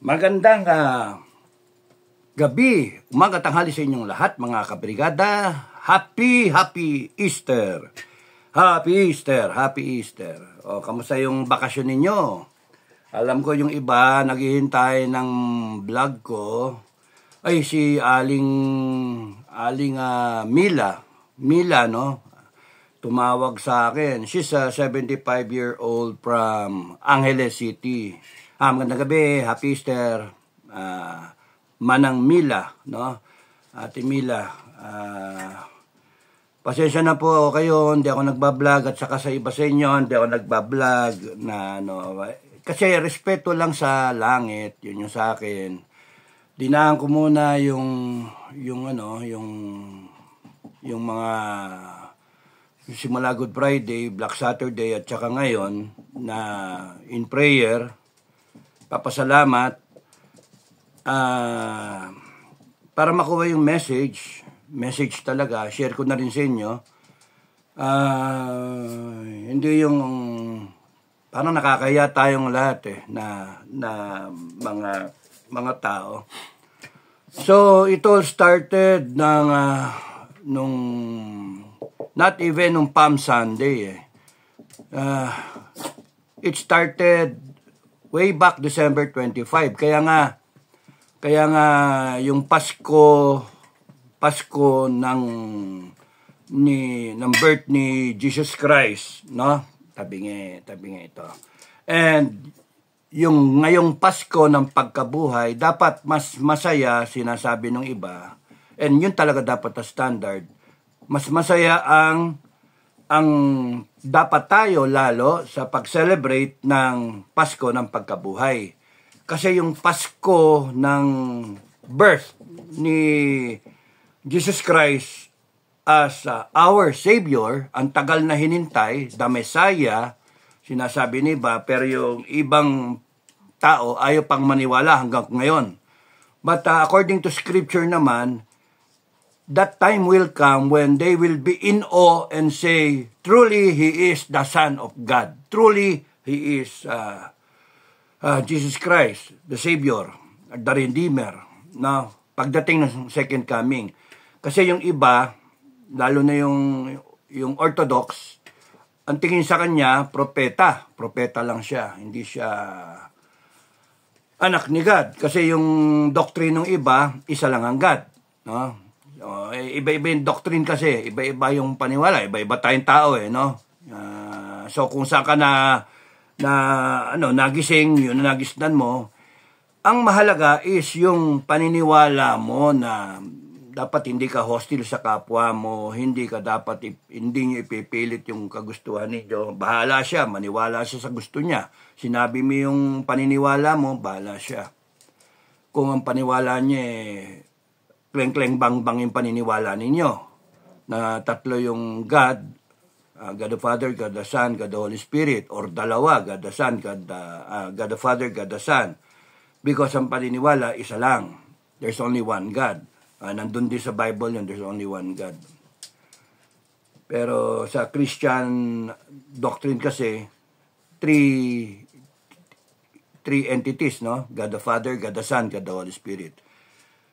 Magandang uh, gabi, umaga tanghali sa inyong lahat mga kabrigada. Happy, happy Easter! Happy Easter! Happy Easter! O, kamusta yung bakasyon ninyo? Alam ko yung iba, naghihintay ng vlog ko. Ay, si Aling, Aling uh, Mila. Mila, no? Tumawag sa akin. She's a 75-year-old from Angeles City. Ah, magandang gabi, happy Easter. Ah, Manang Mila, no? Ate Mila, ah, pasensya na po kayo, hindi ako nagbablog at saka sa iba sa inyo, hindi ako nagbablog na no, kasi respeto lang sa langit, yun yung sa akin. Dinaan ko muna yung yung ano, yung yung mga simula Good Friday, Black Saturday at saka ngayon na in prayer papasalamat uh, para makuha yung message, message talaga, share ko na rin sa inyo, uh, hindi yung parang nakakaya tayong lahat eh, na, na mga, mga tao. So, it all started ng, uh, nung, not even nung Palm Sunday eh. Uh, it started way back December 25. Kaya nga, kaya nga yung Pasko, Pasko ng ni ng birth ni Jesus Christ, no? tabi tabingi ito. And yung ngayong Pasko ng pagkabuhay, dapat mas masaya, sinasabi ng iba, and yun talaga dapat na standard, mas masaya ang ang dapat tayo lalo sa pag-celebrate ng Pasko ng pagkabuhay. Kasi yung Pasko ng birth ni Jesus Christ as uh, our Savior, ang tagal na hinintay, the Messiah, sinasabi ni ba, pero yung ibang tao ayaw pang maniwala hanggang ngayon. But uh, according to scripture naman, that time will come when they will be in awe and say, truly he is the Son of God. Truly he is uh, uh, Jesus Christ, the Savior, the Redeemer. Now, pagdating ng second coming. Kasi yung iba, lalo na yung, yung Orthodox, ang tingin sa kanya, propeta. Propeta lang siya, hindi siya anak ni God. Kasi yung doctrine ng iba, isa lang ang God. No? Uh, iba-iba yung doctrine kasi, iba-iba yung paniwala, iba-iba tayong tao eh, no? Uh, so kung saan ka na na ano, nagising, yun na nagisnan mo, ang mahalaga is yung paniniwala mo na dapat hindi ka hostile sa kapwa mo, hindi ka dapat hindi niyo ipipilit yung kagustuhan niyo. Bahala siya, maniwala siya sa gusto niya. Sinabi mo yung paniniwala mo, bahala siya. Kung ang paniwala niya eh, kleng-kleng bang-bang yung paniniwala ninyo na tatlo yung God, uh, God the Father, God the Son, God the Holy Spirit, or dalawa, God the Son, God the, uh, God the Father, God the Son. Because ang paniniwala, isa lang. There's only one God. Uh, nandun din sa Bible yun, there's only one God. Pero sa Christian doctrine kasi, three, three entities, no? God the Father, God the Son, God the Holy Spirit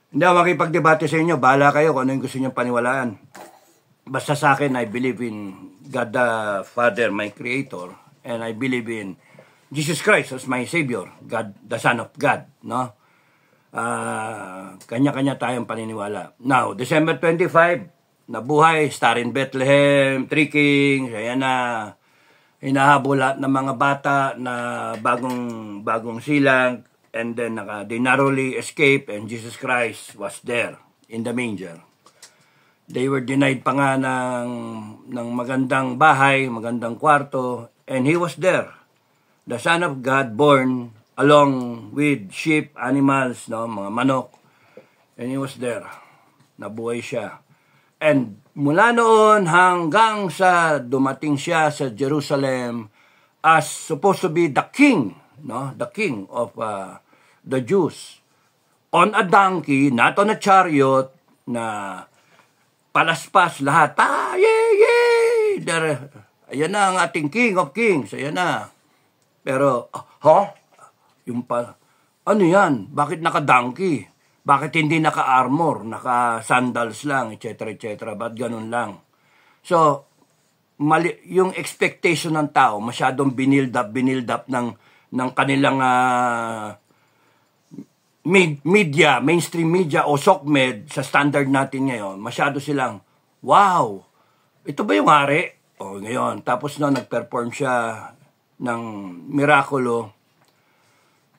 hindi ako makipagdebate sa inyo. Bahala kayo kung ano yung gusto niyong paniwalaan. Basta sa akin, I believe in God the Father, my Creator. And I believe in Jesus Christ as my Savior. God, the Son of God. No? Uh, kanya-kanya tayong paniniwala. Now, December 25, nabuhay, star in Bethlehem, Three Kings, ayan na. Hinahabol lahat ng mga bata na bagong, bagong silang, and then uh, they narrowly escaped and Jesus Christ was there in the manger. They were denied pa nga ng, ng magandang bahay, magandang kwarto, and he was there. The Son of God born along with sheep, animals, no, mga manok. And he was there. Nabuhay siya. And mula noon hanggang sa dumating siya sa Jerusalem as supposed to be the king, no, the king of uh, the Jews on a donkey, not on a chariot, na palaspas lahat. Ah, yay, yay! There, ayan na ang ating King of Kings, ayan na. Pero, ah, ha? Yung pa, ano yan? Bakit naka-donkey? Bakit hindi naka-armor, naka-sandals lang, etc., etc., ba't ganun lang? So, mali, yung expectation ng tao, masyadong binild up, binild up ng, ng kanilang uh, media, mainstream media o SOCMED sa standard natin ngayon, masyado silang, wow, ito ba yung hari? O ngayon, tapos na nag-perform siya ng mirakulo.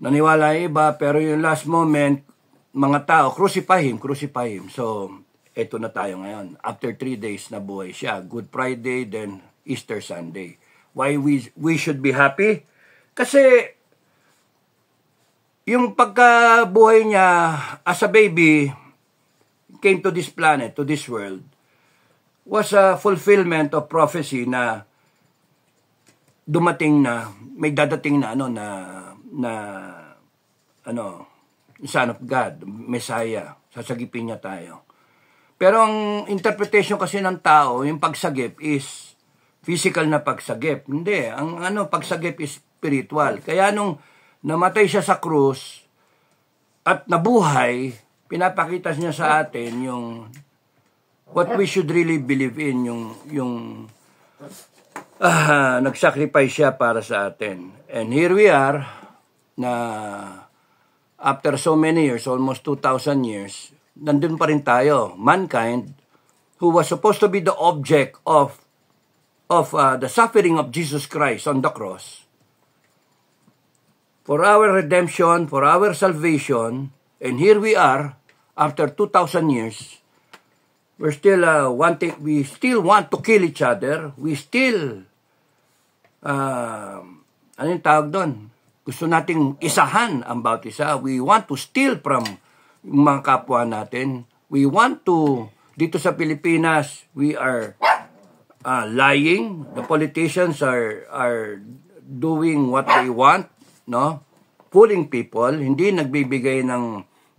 Naniwala iba, pero yung last moment, mga tao, crucify him, crucify him. So, eto na tayo ngayon. After three days na buhay siya. Good Friday, then Easter Sunday. Why we, we should be happy? Kasi yung pagkabuhay niya as a baby came to this planet, to this world, was a fulfillment of prophecy na dumating na, may dadating na ano na na ano Son of God, Messiah, sasagipin niya tayo. Pero ang interpretation kasi ng tao, yung pagsagip is physical na pagsagip. Hindi, ang ano pagsagip is spiritual. Kaya nung namatay siya sa krus at nabuhay, pinapakita niya sa atin yung what we should really believe in, yung, yung ah, nagsacrifice siya para sa atin. And here we are, na after so many years, almost 2,000 years, nandun pa rin tayo, mankind, who was supposed to be the object of of uh, the suffering of Jesus Christ on the cross, for our redemption, for our salvation, and here we are after 2,000 years. We're still uh, wanting, we still want to kill each other. We still, uh, ano yung tawag doon? Gusto nating isahan ang bawat isa. We want to steal from mga kapwa natin. We want to, dito sa Pilipinas, we are uh, lying. The politicians are, are doing what they want no? Pulling people, hindi nagbibigay ng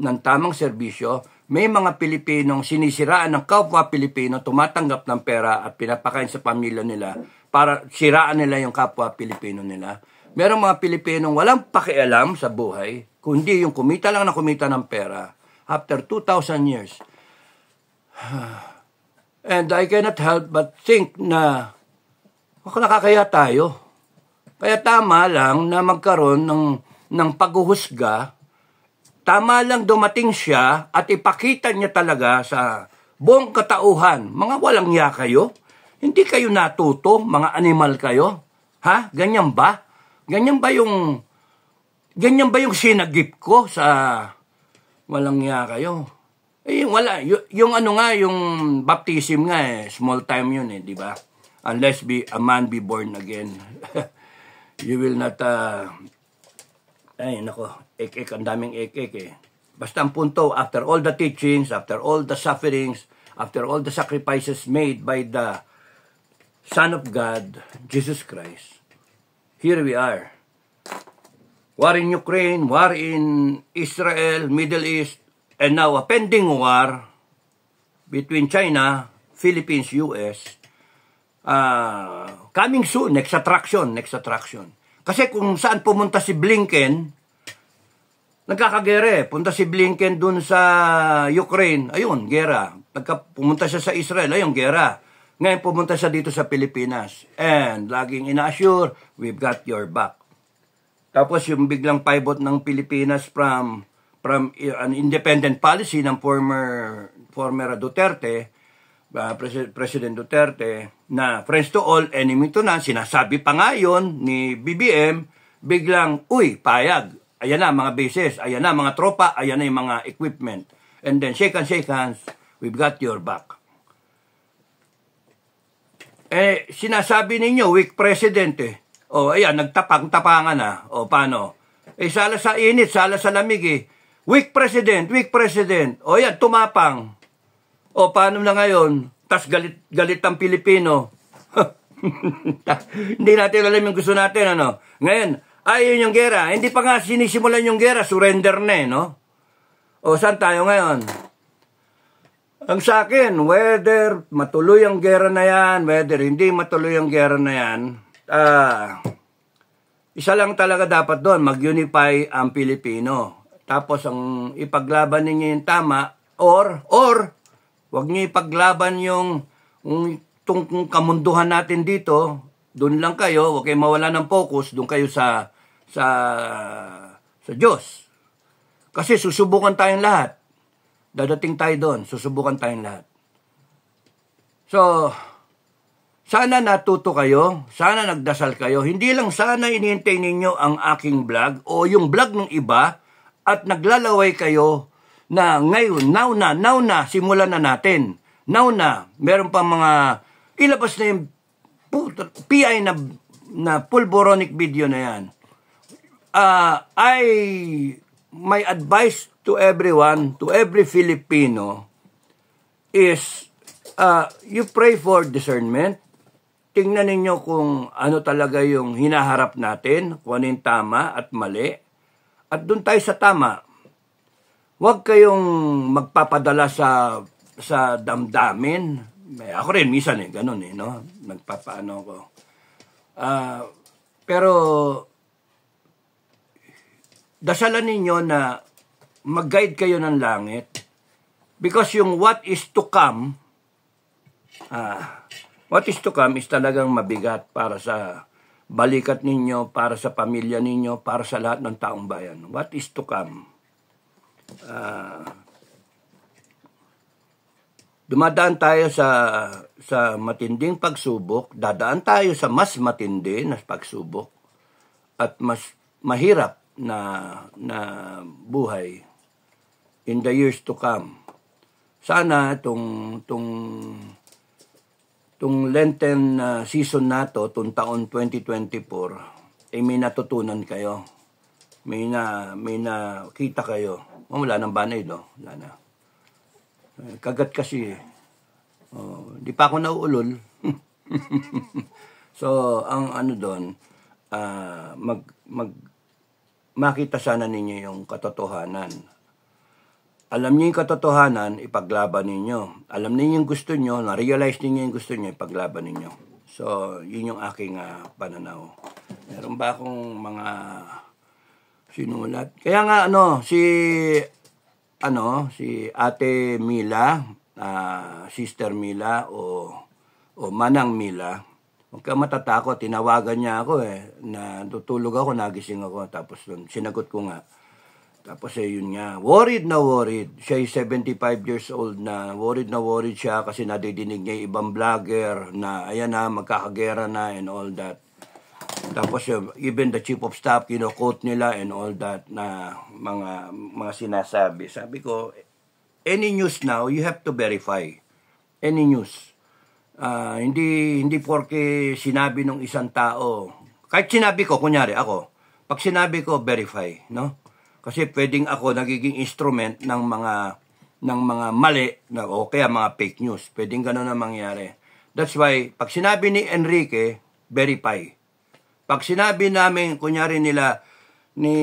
ng tamang serbisyo, may mga Pilipinong sinisiraan ng kapwa Pilipino, tumatanggap ng pera at pinapakain sa pamilya nila para siraan nila yung kapwa Pilipino nila. Merong mga Pilipinong walang pakialam sa buhay, kundi yung kumita lang na kumita ng pera after 2,000 years. And I cannot help but think na nakakaya tayo kaya tama lang na magkaroon ng, ng paghuhusga. Tama lang dumating siya at ipakita niya talaga sa buong katauhan. Mga walang ya kayo. Hindi kayo natuto, mga animal kayo. Ha? Ganyan ba? Ganyan ba yung ganyan ba yung sinagip ko sa walang ya kayo? Eh, wala. Y- yung ano nga, yung baptism nga eh, small time yun eh, di ba? Unless be, a man be born again. you will not, uh, ay nako, ek-ek, ang daming ek-ek eh. Basta ang punto, after all the teachings, after all the sufferings, after all the sacrifices made by the Son of God, Jesus Christ, here we are. War in Ukraine, war in Israel, Middle East, and now a pending war between China, Philippines, U.S., uh, coming soon, next attraction, next attraction. Kasi kung saan pumunta si Blinken, nagkakagere. Punta si Blinken dun sa Ukraine, ayun, gera. Pagka pumunta siya sa Israel, ayun, gera. Ngayon pumunta siya dito sa Pilipinas. And laging ina-assure, we've got your back. Tapos yung biglang pivot ng Pilipinas from from an independent policy ng former former Duterte uh, ah, Pres- President Duterte na friends to all, enemy eh, to none, sinasabi pa nga yun ni BBM, biglang, uy, payag, ayan na mga bases, ayan na mga tropa, ayan na yung mga equipment. And then, shake hands, shake hands, we've got your back. Eh, sinasabi ninyo, weak president eh. O, oh, ayan, nagtapang, tapangan na. O, oh, paano? Eh, sala sa init, sala sa lamig eh. Weak president, weak president. O, oh, ayan, tumapang o paano na ngayon? Tas galit, galit ang Pilipino. hindi natin alam yung gusto natin, ano? Ngayon, ayun yung gera. Hindi pa nga sinisimulan yung gera, surrender na eh, no? O saan tayo ngayon? Ang sa akin, whether matuloy ang gera na yan, whether hindi matuloy ang gera na yan, ah, uh, isa lang talaga dapat doon, mag-unify ang Pilipino. Tapos ang ipaglaban ninyo yung tama, or, or, Huwag niyo ipaglaban yung, yung itong kamunduhan natin dito. Doon lang kayo, huwag kayo mawala ng focus, doon kayo sa sa sa Diyos. Kasi susubukan tayong lahat. Dadating tayo doon, susubukan tayong lahat. So, sana natuto kayo, sana nagdasal kayo. Hindi lang sana inihintay ninyo ang aking vlog o yung vlog ng iba at naglalaway kayo na ngayon, now na, now na, simulan na natin. Now na, meron pa mga, ilabas na yung PI na, na pulboronic video na yan. Uh, I, my advice to everyone, to every Filipino, is uh, you pray for discernment. Tingnan ninyo kung ano talaga yung hinaharap natin, kung ano yung tama at mali. At doon tayo sa tama Huwag kayong magpapadala sa sa damdamin. May, eh, ako rin minsan eh, ganun eh, no? Nagpapaano ko. Uh, ah, pero dasalan ninyo na mag-guide kayo ng langit because yung what is to come uh, what is to come is talagang mabigat para sa balikat ninyo, para sa pamilya ninyo, para sa lahat ng taong bayan. What is to come? uh, dumadaan tayo sa sa matinding pagsubok, dadaan tayo sa mas matindi na pagsubok at mas mahirap na na buhay in the years to come. Sana tong tong tong Lenten ah, season na to, tong taon 2024, ay eh, may natutunan kayo. May na may nakita kayo Oh, wala nang banay, no? Wala na. Eh, kagat kasi. Eh. Oh, di pa ako nauulol. so, ang ano doon, uh, mag, mag, makita sana ninyo yung katotohanan. Alam niyo yung katotohanan, ipaglaban ninyo. Alam niyo yung gusto niyo, na-realize niyo yung gusto niyo, ipaglaban ninyo. So, yun yung aking uh, pananaw. Meron ba akong mga Sinulat. Kaya nga ano, si ano, si Ate Mila, uh, Sister Mila o o Manang Mila, huwag ka matatakot, tinawagan niya ako eh, na tutulog ako, nagising ako, tapos sinagot ko nga. Tapos eh, yun nga, worried na worried. Siya ay 75 years old na, worried na worried siya kasi nadidinig niya ibang vlogger na, ayan na, magkakagera na and all that. Tapos yung, uh, even the chief of staff, kino-quote nila and all that na mga, mga sinasabi. Sabi ko, any news now, you have to verify. Any news. Uh, hindi, hindi porke sinabi ng isang tao. Kahit sinabi ko, kunyari ako, pag sinabi ko, verify, no? Kasi pwedeng ako nagiging instrument ng mga ng mga mali na o kaya mga fake news. Pwedeng ganun na mangyari. That's why, pag sinabi ni Enrique, verify. Pag sinabi namin, kunyari nila, ni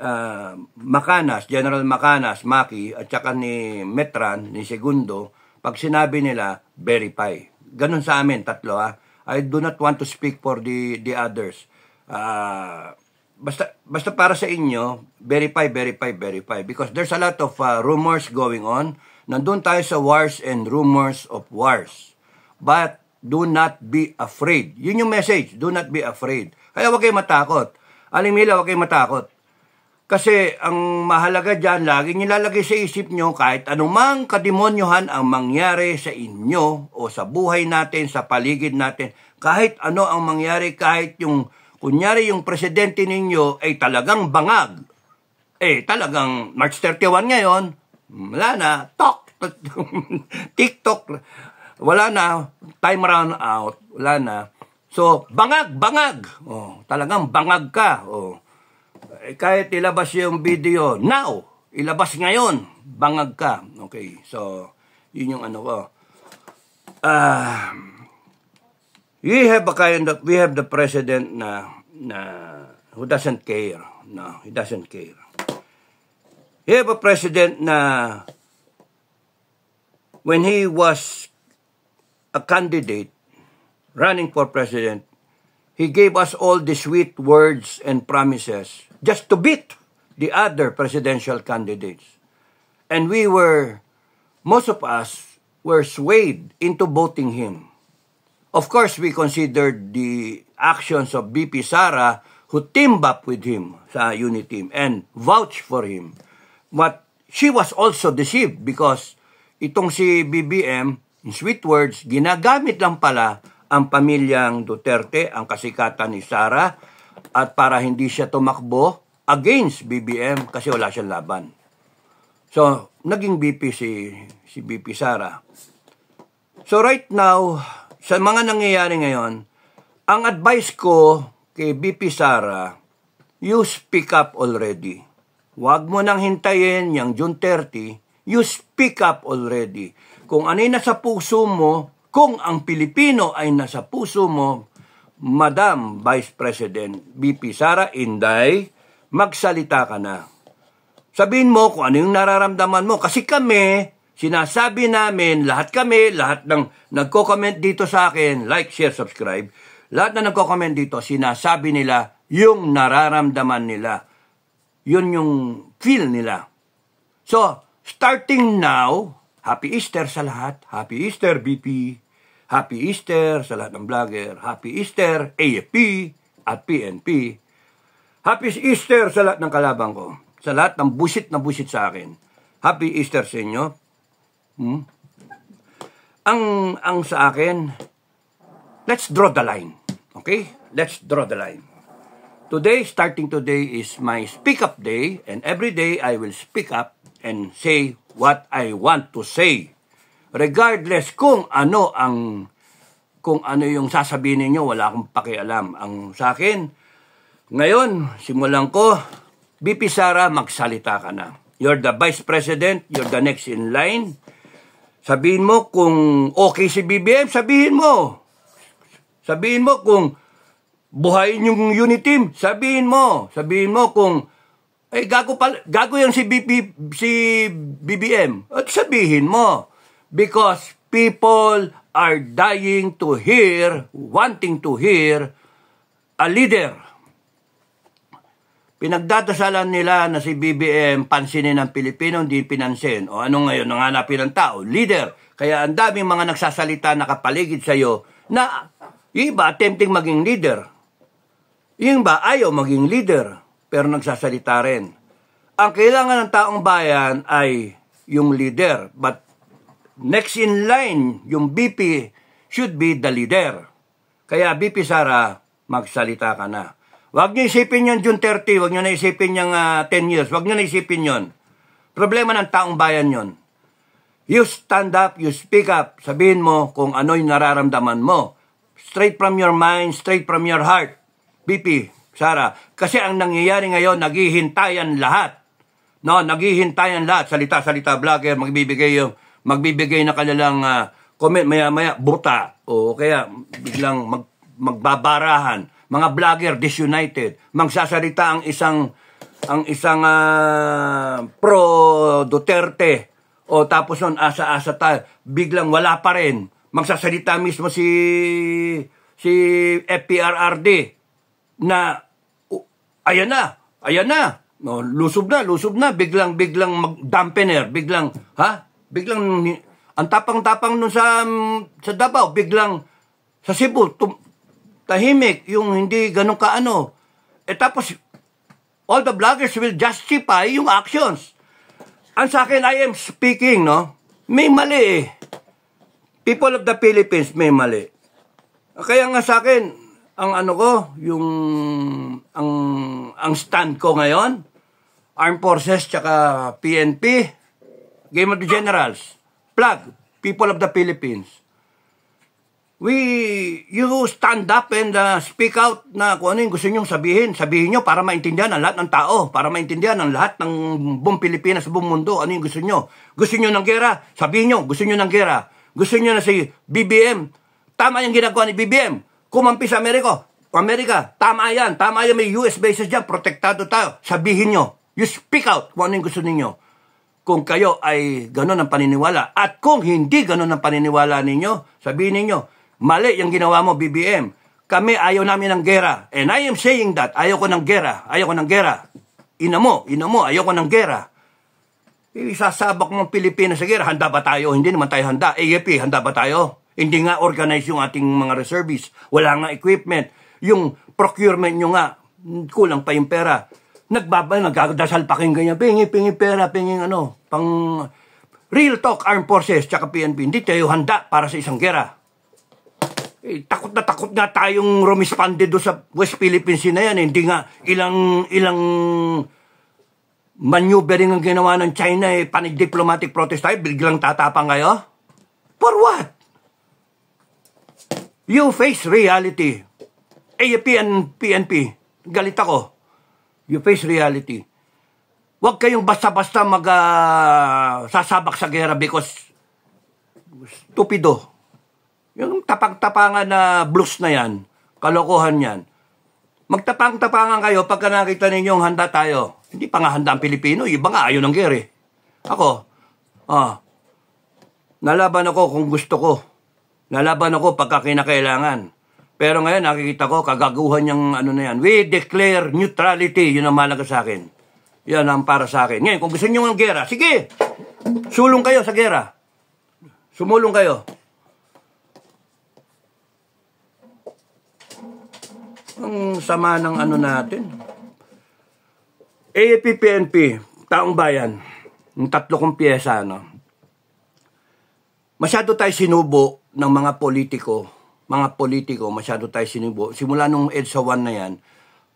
uh, Macanas, General Macanas, Maki, at saka ni Metran, ni Segundo, pag sinabi nila, verify. Ganun sa amin, tatlo ha. Ah. I do not want to speak for the, the others. Uh, basta, basta para sa inyo, verify, verify, verify. Because there's a lot of uh, rumors going on. Nandun tayo sa wars and rumors of wars. But Do not be afraid. Yun yung message. Do not be afraid. Kaya huwag kayo matakot. Aling Mila, huwag kayo matakot. Kasi ang mahalaga dyan, lagi nilalagay sa isip nyo kahit anumang kadimonyohan ang mangyari sa inyo o sa buhay natin, sa paligid natin, kahit ano ang mangyari, kahit yung, kunyari yung presidente ninyo ay talagang bangag. Eh, talagang March 31 ngayon, wala na, talk, TikTok, wala na, time run out, wala na. So, bangag, bangag. Oh, talagang bangag ka. Oh. Eh, kahit ilabas yung video, now, ilabas ngayon, bangag ka. Okay, so, yun yung ano ko. Uh, we have a kind of, we have the president na, na, who doesn't care. No, he doesn't care. We have a president na, when he was a candidate running for president, he gave us all the sweet words and promises just to beat the other presidential candidates. And we were, most of us were swayed into voting him. Of course, we considered the actions of BP Sara who teamed up with him sa unit team and vouched for him. But she was also deceived because itong si BBM In sweet words, ginagamit lang pala ang pamilyang Duterte, ang kasikatan ni Sara, at para hindi siya tumakbo against BBM kasi wala siyang laban. So, naging BP si, si BP Sara. So right now, sa mga nangyayari ngayon, ang advice ko kay BP Sara, you speak up already. Huwag mo nang hintayin yung June 30, you speak up already kung ano'y nasa puso mo, kung ang Pilipino ay nasa puso mo, Madam Vice President BP Sara Inday, magsalita ka na. Sabihin mo kung ano yung nararamdaman mo kasi kami, sinasabi namin, lahat kami, lahat ng nagko-comment dito sa akin, like, share, subscribe, lahat na nagko-comment dito, sinasabi nila yung nararamdaman nila. Yun yung feel nila. So, starting now, Happy Easter sa lahat. Happy Easter, BP. Happy Easter sa lahat ng vlogger. Happy Easter, AFP at PNP. Happy Easter sa lahat ng kalabang ko. Sa lahat ng busit na busit sa akin. Happy Easter sa inyo. Hmm? Ang, ang sa akin, let's draw the line. Okay? Let's draw the line. Today, starting today, is my speak up day. And every day, I will speak up and say what I want to say. Regardless kung ano ang kung ano yung sasabihin niyo, wala akong pakialam. Ang sa akin, ngayon, simulan ko, BP Sara, magsalita ka na. You're the Vice President, you're the next in line. Sabihin mo kung okay si BBM, sabihin mo. Sabihin mo kung buhayin yung unity team, sabihin mo. Sabihin mo kung eh, gago, pal, gago yan si, BP, si BBM. At sabihin mo, because people are dying to hear, wanting to hear, a leader. Pinagdadasalan nila na si BBM pansinin ng Pilipino, hindi pinansin. O ano ngayon, nanganapin ng tao? Leader. Kaya ang daming mga nagsasalita na kapaligid sa'yo na yung iba attempting maging leader. Yung ba, ayaw maging leader pero nagsasalita rin. Ang kailangan ng taong bayan ay yung leader, but next in line, yung BP should be the leader. Kaya BP Sara, magsalita ka na. Huwag niyo isipin yung June 30, huwag niyo isipin yung uh, ah, 10 years, huwag niyo isipin yon. Problema ng taong bayan yon. You stand up, you speak up, sabihin mo kung ano yung nararamdaman mo. Straight from your mind, straight from your heart. BP, Sara, kasi ang nangyayari ngayon, naghihintayan lahat. No, naghihintayan lahat. Salita-salita vlogger, magbibigay yung, magbibigay na kanilang uh, comment maya-maya, buta. O kaya biglang mag, magbabarahan. Mga vlogger disunited. Magsasalita ang isang ang isang uh, pro Duterte o tapos nun asa-asa tayo biglang wala pa rin magsasalita mismo si si FPRRD na ayan na, ayan na. No, lusob na, lusob na. Biglang, biglang mag-dampener. Biglang, ha? Biglang, ang tapang-tapang nun sa, um, sa Davao. Biglang, sa Cebu, tum- tahimik. Yung hindi ganun kaano. E tapos, all the bloggers will justify yung actions. Ang sa akin, I am speaking, no? May mali eh. People of the Philippines, may mali. Kaya nga sa akin, ang ano ko, yung ang ang stand ko ngayon, Armed Forces tsaka PNP, Game of the Generals, plug, people of the Philippines. We, you stand up and uh, speak out na kung ano yung gusto nyong sabihin. Sabihin nyo para maintindihan ang lahat ng tao, para maintindihan ang lahat ng buong Pilipinas, buong mundo, ano yung gusto nyo. Gusto nyo ng gera? Sabihin nyo, gusto nyo ng gera. Gusto nyo na si BBM? Tama yung ginagawa ni BBM kumampi sa Amerika. Amerika, tama yan, tama yan, may US bases dyan, protektado tayo. Sabihin nyo, you speak out kung ano yung gusto ninyo. Kung kayo ay ganun ang paniniwala. At kung hindi ganun ang paniniwala ninyo, sabihin ninyo, mali yung ginawa mo, BBM. Kami ayaw namin ng gera. And I am saying that, ayaw ko ng gera, ayaw ko ng gera. Ina mo, ina mo, ayaw ko ng gera. Isasabak mong Pilipinas sa gera, handa ba tayo? Hindi naman tayo handa. AFP, handa ba tayo? Hindi nga organize yung ating mga reservists. Wala nga equipment. Yung procurement nyo nga, kulang pa yung pera. Nagbaba, nagdasal pa kayong ganyan. Pingi, pingi pera, pingi ano, pang real talk armed forces, tsaka PNP. Hindi tayo handa para sa isang gera. Eh, takot na takot na tayong rumispande do sa West Philippines Sea na yan. Hindi nga ilang, ilang maneuvering ang ginawa ng China eh, panig diplomatic protest tayo, biglang tatapang kayo? For what? You face reality. Eh, PNP, galit ako. You face reality. Huwag kayong basta-basta mag uh, sasabak sa gera because stupido. Yung tapang-tapangan na blues na yan, kalokohan yan. Magtapang-tapangan kayo pagka nakita ninyong handa tayo. Hindi pa nga handa ang Pilipino, iba nga ayaw ng gera. Eh. Ako, ah, nalaban ako kung gusto ko. Lalaban ako pagka kinakailangan. Pero ngayon nakikita ko kagaguhan niyang ano na yan. We declare neutrality. Yun ang malaga sa akin. Yan ang para sa akin. Ngayon, kung gusto niyo ng gera, sige. Sulong kayo sa gera. Sumulong kayo. Ang sama ng ano natin. AAP, PNP, taong bayan, yung tatlo kong pyesa, no? Masyado tayo sinubo ng mga politiko, mga politiko, masyado tayo sinibo. Simula nung EDSA 1 na yan,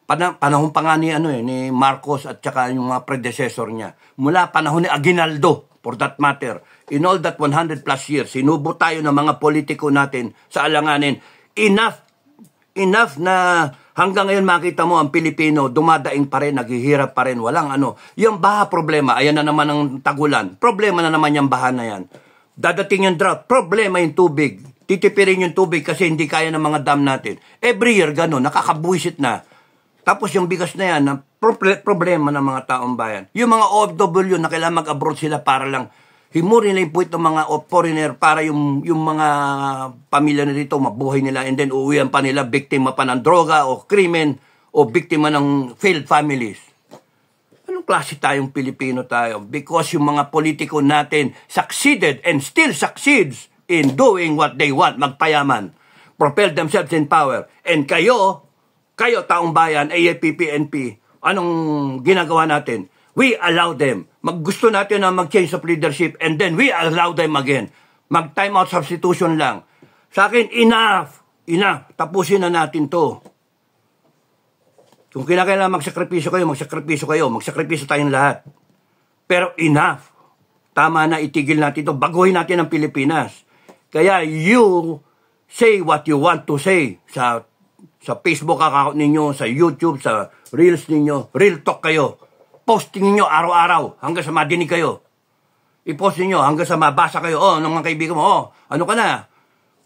pana, panahon pa nga ni, ano, eh, ni Marcos at saka yung mga predecessor niya. Mula panahon ni Aguinaldo, for that matter. In all that 100 plus years, sinubo tayo ng mga politiko natin sa alanganin. Enough, enough na hanggang ngayon makita mo ang Pilipino, dumadaing pa rin, naghihirap pa rin, walang ano. Yung baha problema, ayan na naman ang tagulan. Problema na naman yung baha na yan. Dadating yung drought, problema yung tubig. Titipirin yung tubig kasi hindi kaya ng mga dam natin. Every year, gano'n, nakakabuisit na. Tapos yung bigas na yan, problema ng mga taong bayan. Yung mga OFW na kailangan mag-abroad sila para lang himurin na yung puwit ng mga foreigner para yung, yung mga pamilya na dito mabuhay nila and then uuwihan pa nila biktima pa ng droga o krimen o biktima ng failed families anong klase tayong Pilipino tayo? Because yung mga politiko natin succeeded and still succeeds in doing what they want, magpayaman, propel themselves in power. And kayo, kayo taong bayan, AFP, anong ginagawa natin? We allow them. Maggusto natin na mag-change of leadership and then we allow them again. Mag-time out substitution lang. Sa akin, enough! Enough! Tapusin na natin to. Kung kinakailangan magsakripisyo kayo, magsakripisyo kayo, magsakripisyo tayong lahat. Pero enough. Tama na itigil natin ito. Baguhin natin ang Pilipinas. Kaya you say what you want to say sa sa Facebook account ninyo, sa YouTube, sa Reels ninyo. Real talk kayo. Posting ninyo araw-araw hanggang sa madinig kayo. I-post ninyo hanggang sa mabasa kayo. Oh, ng mga kaibigan mo, oh, ano ka na?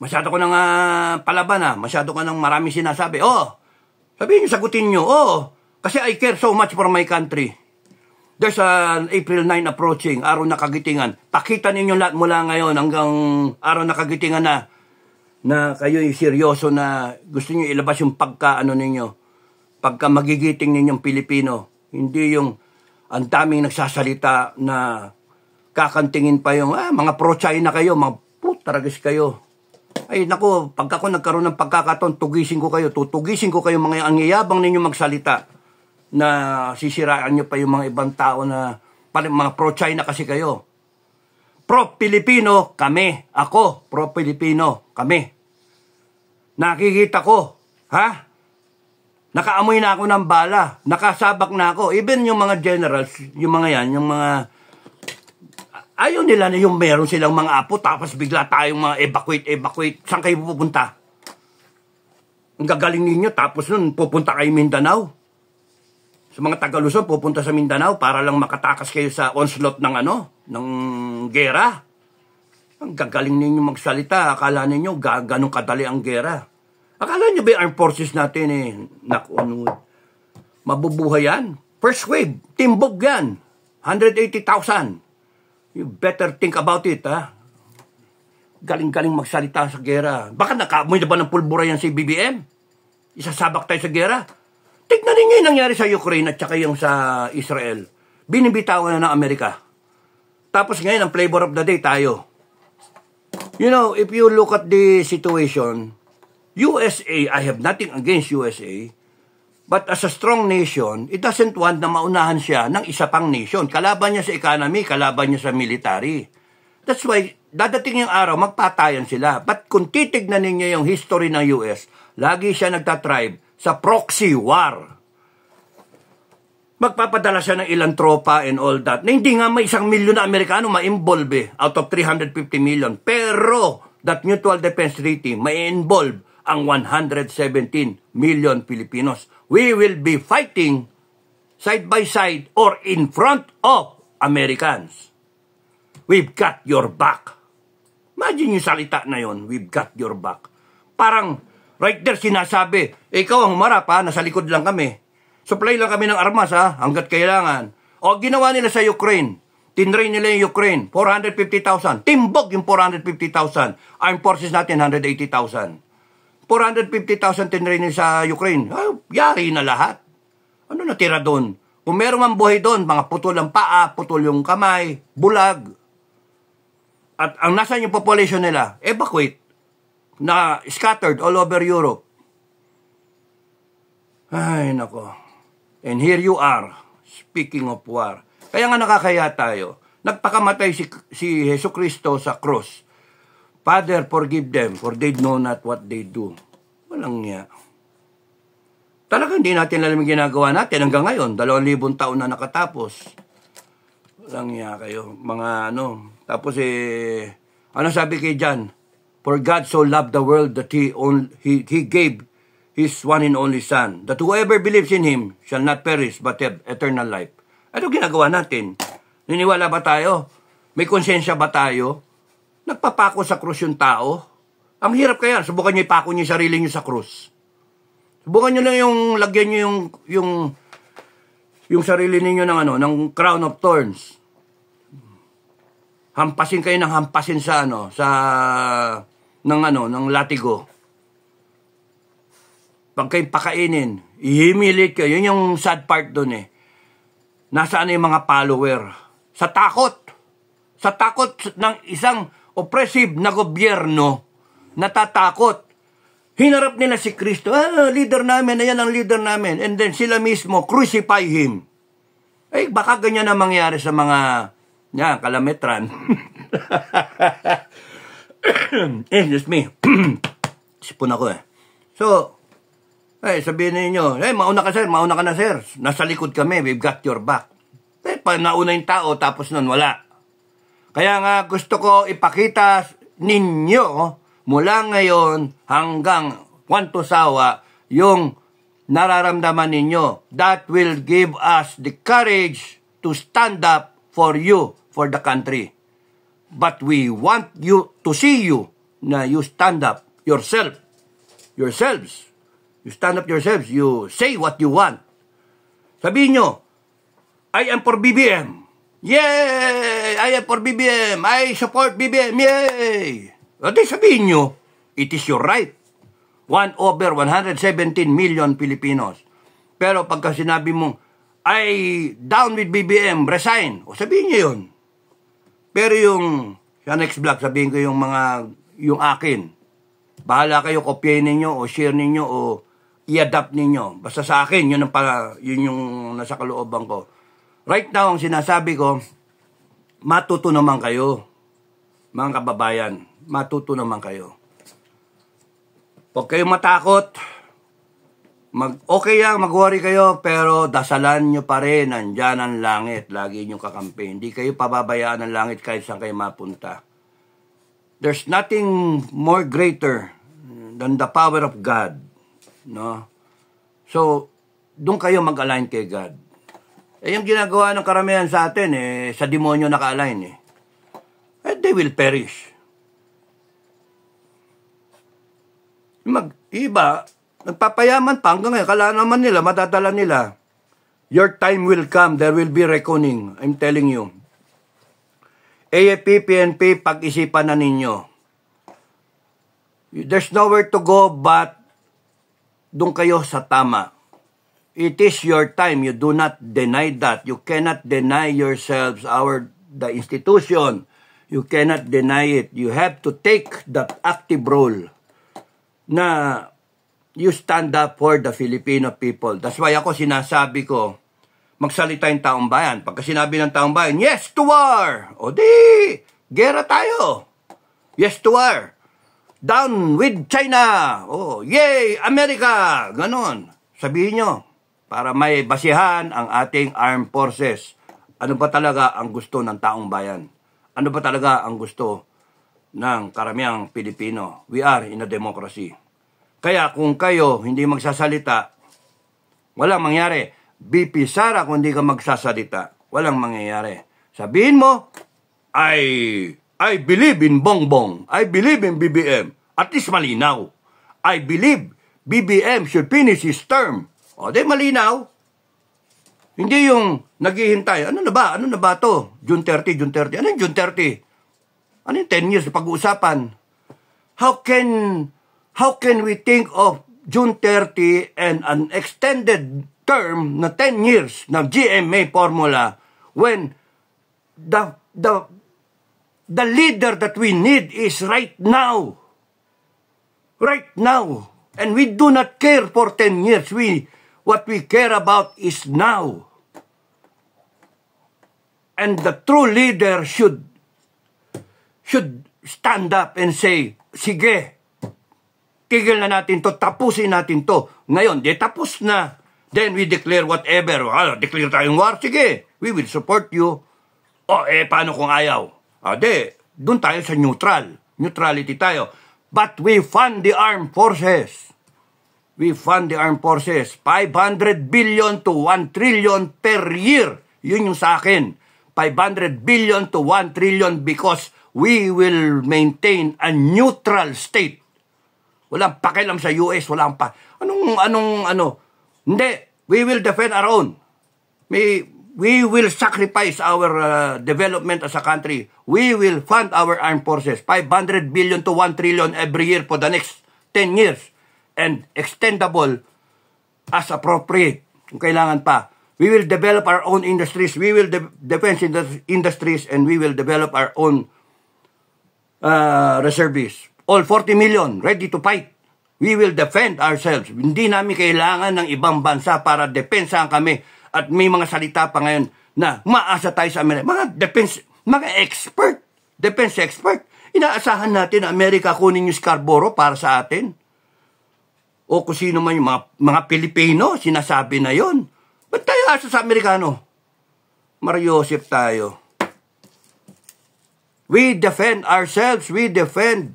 Masyado ko nang uh, palaban ah. Masyado ka nang marami sinasabi. Oh, Sabihin nyo, sagutin nyo, oh, kasi I care so much for my country. There's an April 9 approaching, araw na kagitingan. Pakita ninyo lahat mula ngayon hanggang araw na kagitingan na na kayo'y seryoso na gusto niyo ilabas yung pagka ano ninyo, pagka magigiting ninyong Pilipino. Hindi yung ang daming nagsasalita na kakantingin pa yung ah, mga pro-China kayo, mga putaragis kayo. Ay nako, pagka ko nagkaroon ng pagkakataon, tugisin ko kayo, tutugisin ko kayo mga ang yayabang ninyo magsalita na sisiraan nyo pa yung mga ibang tao na mga pro-China kasi kayo. Pro-Pilipino kami. Ako, pro-Pilipino kami. Nakikita ko, ha? Nakaamoy na ako ng bala. Nakasabak na ako. Even yung mga generals, yung mga yan, yung mga ayaw nila na yung meron silang mga apo tapos bigla tayong mga evacuate, evacuate. Saan kayo pupunta? Ang gagaling ninyo tapos nun pupunta kayo Mindanao. Sa mga Tagaluson pupunta sa Mindanao para lang makatakas kayo sa onslaught ng ano, ng gera. Ang gagaling ninyo magsalita, akala ninyo ga kadali ang gera. Akala nyo ba yung armed forces natin eh, knock Mabubuhay yan. First wave, timbog yan. 180,000. You better think about it, ha? Galing-galing magsalita sa gera. Baka nakaamoy na ba ng pulbura yan si BBM? Isasabak tayo sa gera? Tignan ninyo yung nangyari sa Ukraine at saka yung sa Israel. Binibitawan na ng Amerika. Tapos ngayon, ang flavor of the day tayo. You know, if you look at the situation, USA, I have nothing against USA, But as a strong nation, it doesn't want na maunahan siya ng isa pang nation. Kalaban niya sa economy, kalaban niya sa military. That's why, dadating yung araw, magpatayan sila. But kung titignan ninyo yung history ng US, lagi siya nagtatribe sa proxy war. Magpapadala siya ng ilang tropa and all that. Na hindi nga may isang milyon na Amerikano ma-involve eh, out of 350 million. Pero, that mutual defense treaty may involve ang 117 million Pilipinos we will be fighting side by side or in front of Americans. We've got your back. Imagine yung salita na yon, we've got your back. Parang right there sinasabi, ikaw ang humarap ha, nasa likod lang kami. Supply lang kami ng armas ha, hanggat kailangan. O ginawa nila sa Ukraine, tinrain nila yung Ukraine, 450,000. Timbog yung 450,000. Armed forces natin, 180,000. 450,000 tinrainin sa Ukraine. Ay, yari na lahat. Ano natira doon? Kung meron man buhay doon, mga putol ang paa, putol yung kamay, bulag. At ang nasa yung population nila, evacuate na scattered all over Europe. Ay, nako. And here you are, speaking of war. Kaya nga nakakaya tayo. Nagpakamatay si, si Heso Kristo sa cross Father, forgive them, for they know not what they do. Walang niya. Talagang hindi natin alam yung ginagawa natin hanggang ngayon. Dalawang libon taon na nakatapos. Walang niya kayo. Mga ano. Tapos eh, ano sabi kay John? For God so loved the world that he, on, he, he gave His one and only Son, that whoever believes in Him shall not perish but have eternal life. Ano ginagawa natin? Niniwala ba tayo? May konsensya ba tayo? Nagpapako sa krus yung tao. Ang hirap kaya, subukan niyo ipako niyo sarili niyo sa krus. Subukan niyo lang yung lagyan niyo yung yung yung sarili niyo ng ano, ng crown of thorns. Hampasin kayo ng hampasin sa ano, sa ng ano, ng latigo. Pag kayo pakainin, i-humiliate kayo. Yun yung sad part doon eh. Nasaan ano yung mga follower? Sa takot. Sa takot ng isang oppressive na gobyerno, natatakot. Hinarap nila si Kristo, ah, leader namin, ayan ang leader namin. And then sila mismo, crucify him. Eh, baka ganyan na mangyari sa mga, yan, kalametran. eh, just me. Sipon ako eh. So, eh, sabihin ninyo, eh, mauna ka sir, mauna ka na sir. Nasa likod kami, we've got your back. Eh, pa nauna yung tao, tapos nun, wala. Kaya nga gusto ko ipakita ninyo mula ngayon hanggang kwantusawa yung nararamdaman ninyo. That will give us the courage to stand up for you, for the country. But we want you to see you na you stand up yourself. Yourselves. You stand up yourselves. You say what you want. Sabihin nyo, I am for BBM. Yay! I am for BBM! I support BBM! Yay! O di sabihin nyo, it is your right. 1 over 117 million Filipinos. Pero pagka sinabi mong, I down with BBM, resign. O sabihin nyo yun. Pero yung, sa next vlog, sabihin ko yung mga, yung akin. Bahala kayo, kopyahin ninyo, o share ninyo, o i-adapt ninyo. Basta sa akin, yun, ang para, yun yung nasa kalooban ko Right now, ang sinasabi ko, matuto naman kayo, mga kababayan. Matuto naman kayo. Huwag kayong matakot. Mag, okay lang, mag-worry kayo, pero dasalan nyo pa rin, nandyan ang langit. Lagi nyo kakampi. Hindi kayo pababayaan ng langit kahit saan kayo mapunta. There's nothing more greater than the power of God. No? So, doon kayo mag-align kay God eh, yung ginagawa ng karamihan sa atin, eh, sa demonyo naka-align, eh. eh they will perish. Mag, iba, nagpapayaman pa hanggang ngayon. Kala naman nila, matatala nila. Your time will come. There will be reckoning. I'm telling you. AFP, PNP, pag-isipan na ninyo. There's nowhere to go but doon kayo sa tama. It is your time. You do not deny that. You cannot deny yourselves, our the institution. You cannot deny it. You have to take that active role na you stand up for the Filipino people. That's why ako sinasabi ko, magsalita yung taong bayan. Pagka sinabi ng taong bayan, yes to war! O di, gera tayo. Yes to war. Down with China! Oh, yay, America! Ganon. Sabihin nyo, para may basihan ang ating armed forces. Ano ba talaga ang gusto ng taong bayan? Ano ba talaga ang gusto ng karamihang Pilipino? We are in a democracy. Kaya kung kayo hindi magsasalita, walang mangyari. BP Sara kung hindi ka magsasalita, walang mangyayari. Sabihin mo, I, I believe in Bongbong. I believe in BBM. At least malinaw. I believe BBM should finish his term. O, di malinaw. Hindi yung naghihintay. Ano na ba? Ano na ba to? June 30, June 30. Ano yung June 30? Ano yung 10 years pag-uusapan? How can, how can we think of June 30 and an extended term na 10 years ng GMA formula when the, the, the leader that we need is right now? Right now. And we do not care for 10 years. We, What we care about is now. And the true leader should should stand up and say, sige, tigil na natin to, tapusin natin to. Ngayon, di tapos na. Then we declare whatever. Ah, declare tayong war, sige, we will support you. O oh, eh, paano kung ayaw? Ah, di, doon tayo sa neutral. Neutrality tayo. But we fund the armed forces we fund the armed forces. 500 billion to 1 trillion per year. Yun yung sa akin. 500 billion to 1 trillion because we will maintain a neutral state. Walang pakialam sa US, walang pa. Anong, anong, ano? Hindi, we will defend our own. May, we will sacrifice our uh, development as a country. We will fund our armed forces. 500 billion to 1 trillion every year for the next 10 years and extendable as appropriate kung kailangan pa. We will develop our own industries, we will de- defense industries, and we will develop our own uh, reservists. All 40 million, ready to fight. We will defend ourselves. Hindi namin kailangan ng ibang bansa para depensahan kami. At may mga salita pa ngayon na maasa tayo sa Amerika. Mga defense, mga expert, defense expert. Inaasahan natin na Amerika kunin yung Scarborough para sa atin o kung sino man yung mga, mga Pilipino, sinasabi na yon. Ba't tayo asa sa Amerikano? Mariosip tayo. We defend ourselves, we defend,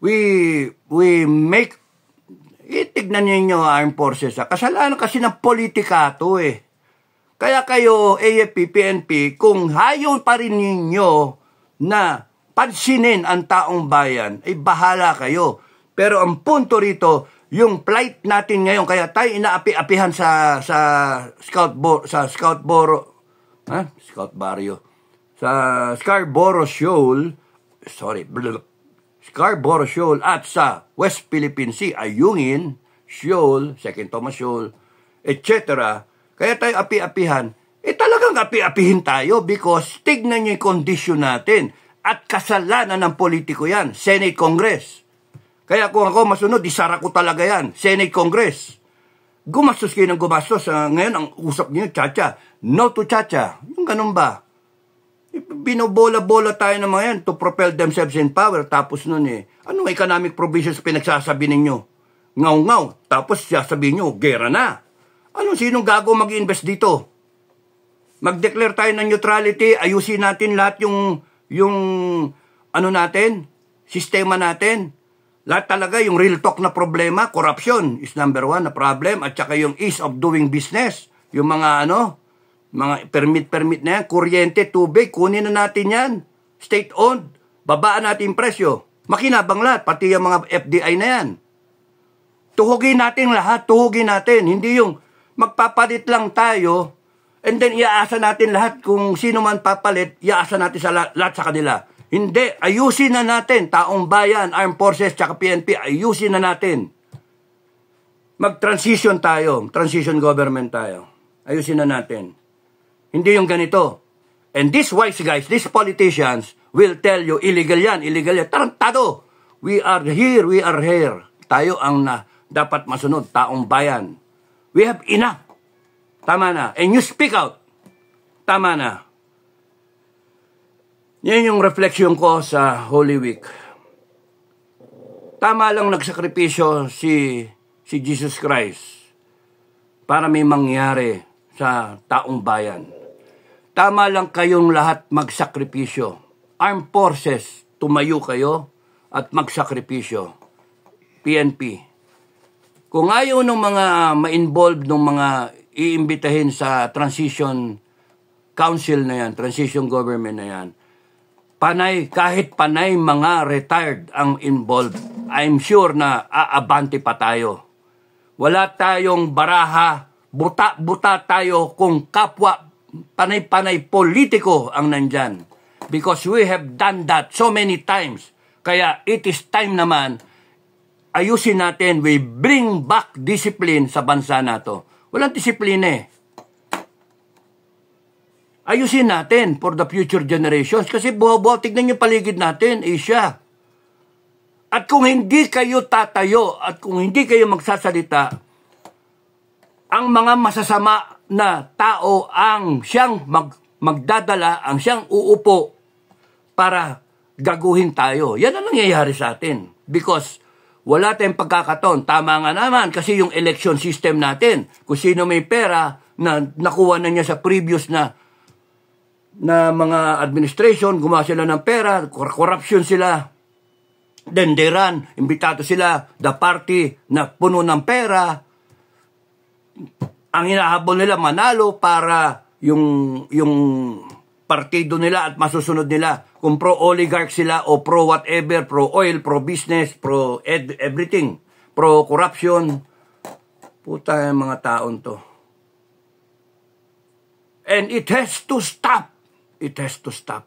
we, we make, itignan ninyo armed forces. Ah, kasalanan kasi ng politika to eh. Kaya kayo, AFP, PNP, kung hayo pa rin ninyo na pansinin ang taong bayan, ay eh bahala kayo pero ang punto rito, yung flight natin ngayon, kaya tayo inaapi-apihan sa, sa Scout Bo, sa Scout Boro, ha? Scout Barrio, sa Scarborough Shoal, sorry, blub, Scarborough Shoal at sa West Philippine Sea, Ayungin, Shoal, Second Thomas Shoal, etc. Kaya tayo api-apihan. Eh talagang api-apihin tayo because tignan niyo yung condition natin at kasalanan ng politiko yan, Senate Congress. Kaya kung ako masunod, isara ko talaga yan. Senate Congress. Gumastos kayo ng gumastos. Uh, ngayon, ang usap niyo, chacha. No to chacha. Yung ganun ba? Binobola-bola tayo ng mga yan to propel themselves in power. Tapos nun eh, anong economic provisions pinagsasabi ninyo? Ngaw-ngaw. Tapos sasabihin nyo, gera na. Anong sinong gago mag-invest dito? Mag-declare tayo ng neutrality, ayusin natin lahat yung yung ano natin, sistema natin. Lahat talaga yung real talk na problema, corruption is number one na problem at saka yung ease of doing business. Yung mga ano, mga permit-permit na yan, kuryente, tubig, kunin na natin yan. State-owned, babaan natin presyo. Makinabang lahat, pati yung mga FDI na yan. Tuhugin natin lahat, tuhugin natin. Hindi yung magpapalit lang tayo and then iaasa natin lahat kung sino man papalit, iaasa natin sa lahat, lahat sa kanila. Hindi, ayusin na natin. Taong bayan, armed forces, tsaka PNP, ayusin na natin. Mag-transition tayo, transition government tayo. Ayusin na natin. Hindi yung ganito. And these wise guys, these politicians, will tell you, illegal yan, illegal yan. Tarantado! We are here, we are here. Tayo ang na, dapat masunod, taong bayan. We have enough. Tama na. And you speak out. Tama na. Yan yung refleksyon ko sa Holy Week. Tama lang nagsakripisyo si, si Jesus Christ para may mangyari sa taong bayan. Tama lang kayong lahat magsakripisyo. Armed Forces, tumayo kayo at magsakripisyo. PNP. Kung ayaw ng mga ah, ma-involve ng mga iimbitahin sa transition council na yan, transition government na yan, panay kahit panay mga retired ang involved. I'm sure na aabante pa tayo. Wala tayong baraha, buta-buta tayo kung kapwa panay-panay politiko ang nandyan. Because we have done that so many times. Kaya it is time naman, ayusin natin, we bring back discipline sa bansa na to. Walang disiplina eh ayusin natin for the future generations. Kasi buhaw-buhaw, tignan yung paligid natin, Asia. At kung hindi kayo tatayo at kung hindi kayo magsasalita, ang mga masasama na tao ang siyang mag, magdadala, ang siyang uupo para gaguhin tayo. Yan ang nangyayari sa atin. Because wala tayong pagkakataon. Tama nga naman kasi yung election system natin, kung sino may pera na nakuha na niya sa previous na na mga administration, gumawa sila ng pera, corruption sila. Then they run, imbitado sila, the party na puno ng pera. Ang hinahabol nila manalo para yung, yung partido nila at masusunod nila kung pro-oligarch sila o pro-whatever, pro-oil, pro-business, pro-everything, pro-corruption. Puta yung mga taon to. And it has to stop it has to stop.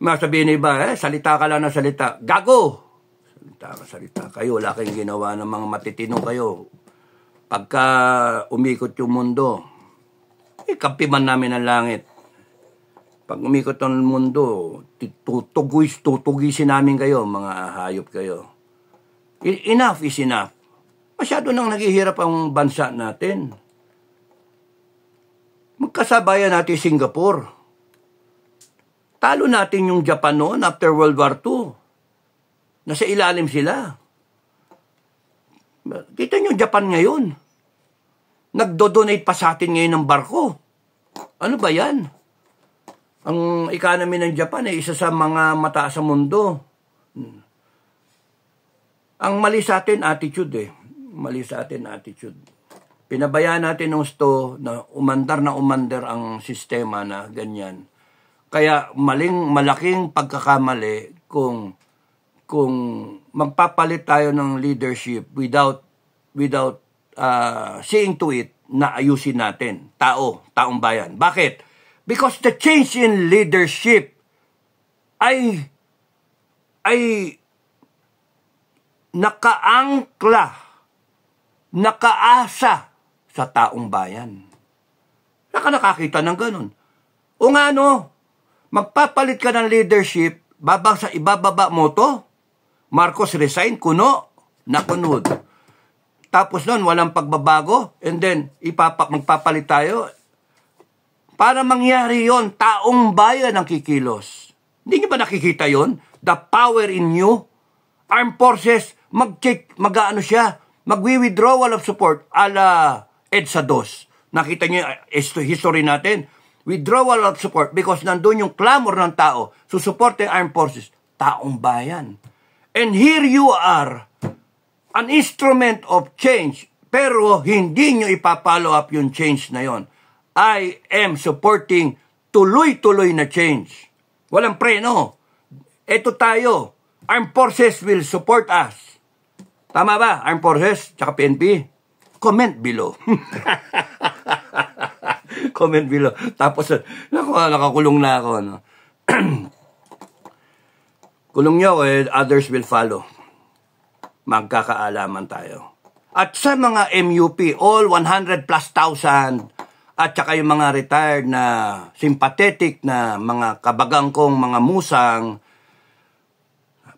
Masabihin iba, eh, salita ka lang ng salita. Gago! Salita ka, salita. Kayo, wala kayong ginawa ng mga matitino kayo. Pagka umikot yung mundo, ikapi eh, man namin ang langit. Pag umikot ang mundo, tutugis, tutugisin namin kayo, mga hayop kayo. E-, enough is enough. Masyado nang naghihirap ang bansa natin. Magkasabayan natin Singapore Talo natin yung Japan noon after World War II. Nasa ilalim sila. Kita nyo Japan ngayon. Nagdo-donate pa sa atin ngayon ng barko. Ano ba yan? Ang economy ng Japan ay isa sa mga mataas sa mundo. Ang mali sa atin, attitude eh. Mali sa atin, attitude. Pinabayaan natin ng sto na umandar na umandar ang sistema na ganyan. Kaya maling malaking pagkakamali kung kung magpapalit tayo ng leadership without without uh, seeing to it na ayusin natin tao, taong bayan. Bakit? Because the change in leadership ay ay nakaangkla, nakaasa sa taong bayan. Saka nakakita ng ganun. O nga no, Magpapalit ka ng leadership, babagsak, ibababa mo to. Marcos resign, kuno, nakunod. Tapos nun, walang pagbabago, and then ipapak, magpapalit tayo. Para mangyari yon, taong bayan ang kikilos. Hindi nyo ba nakikita yon? The power in you. Armed forces, mag-check, mag-ano siya, magwi-withdrawal of support ala EDSA 2. Nakita niyo eh, history natin withdrawal of support because nandun yung clamor ng tao to support the armed forces, taong bayan. And here you are, an instrument of change, pero hindi nyo ipapollow up yung change na yon. I am supporting tuloy-tuloy na change. Walang preno. Ito tayo. Armed forces will support us. Tama ba? Armed forces, tsaka PNP? Comment below. Comment below. Tapos, naku, nakakulong na ako. No? Kulong niyo ako, eh, others will follow. Magkakaalaman tayo. At sa mga MUP, all 100 plus thousand, at saka yung mga retired na sympathetic na mga kong mga musang,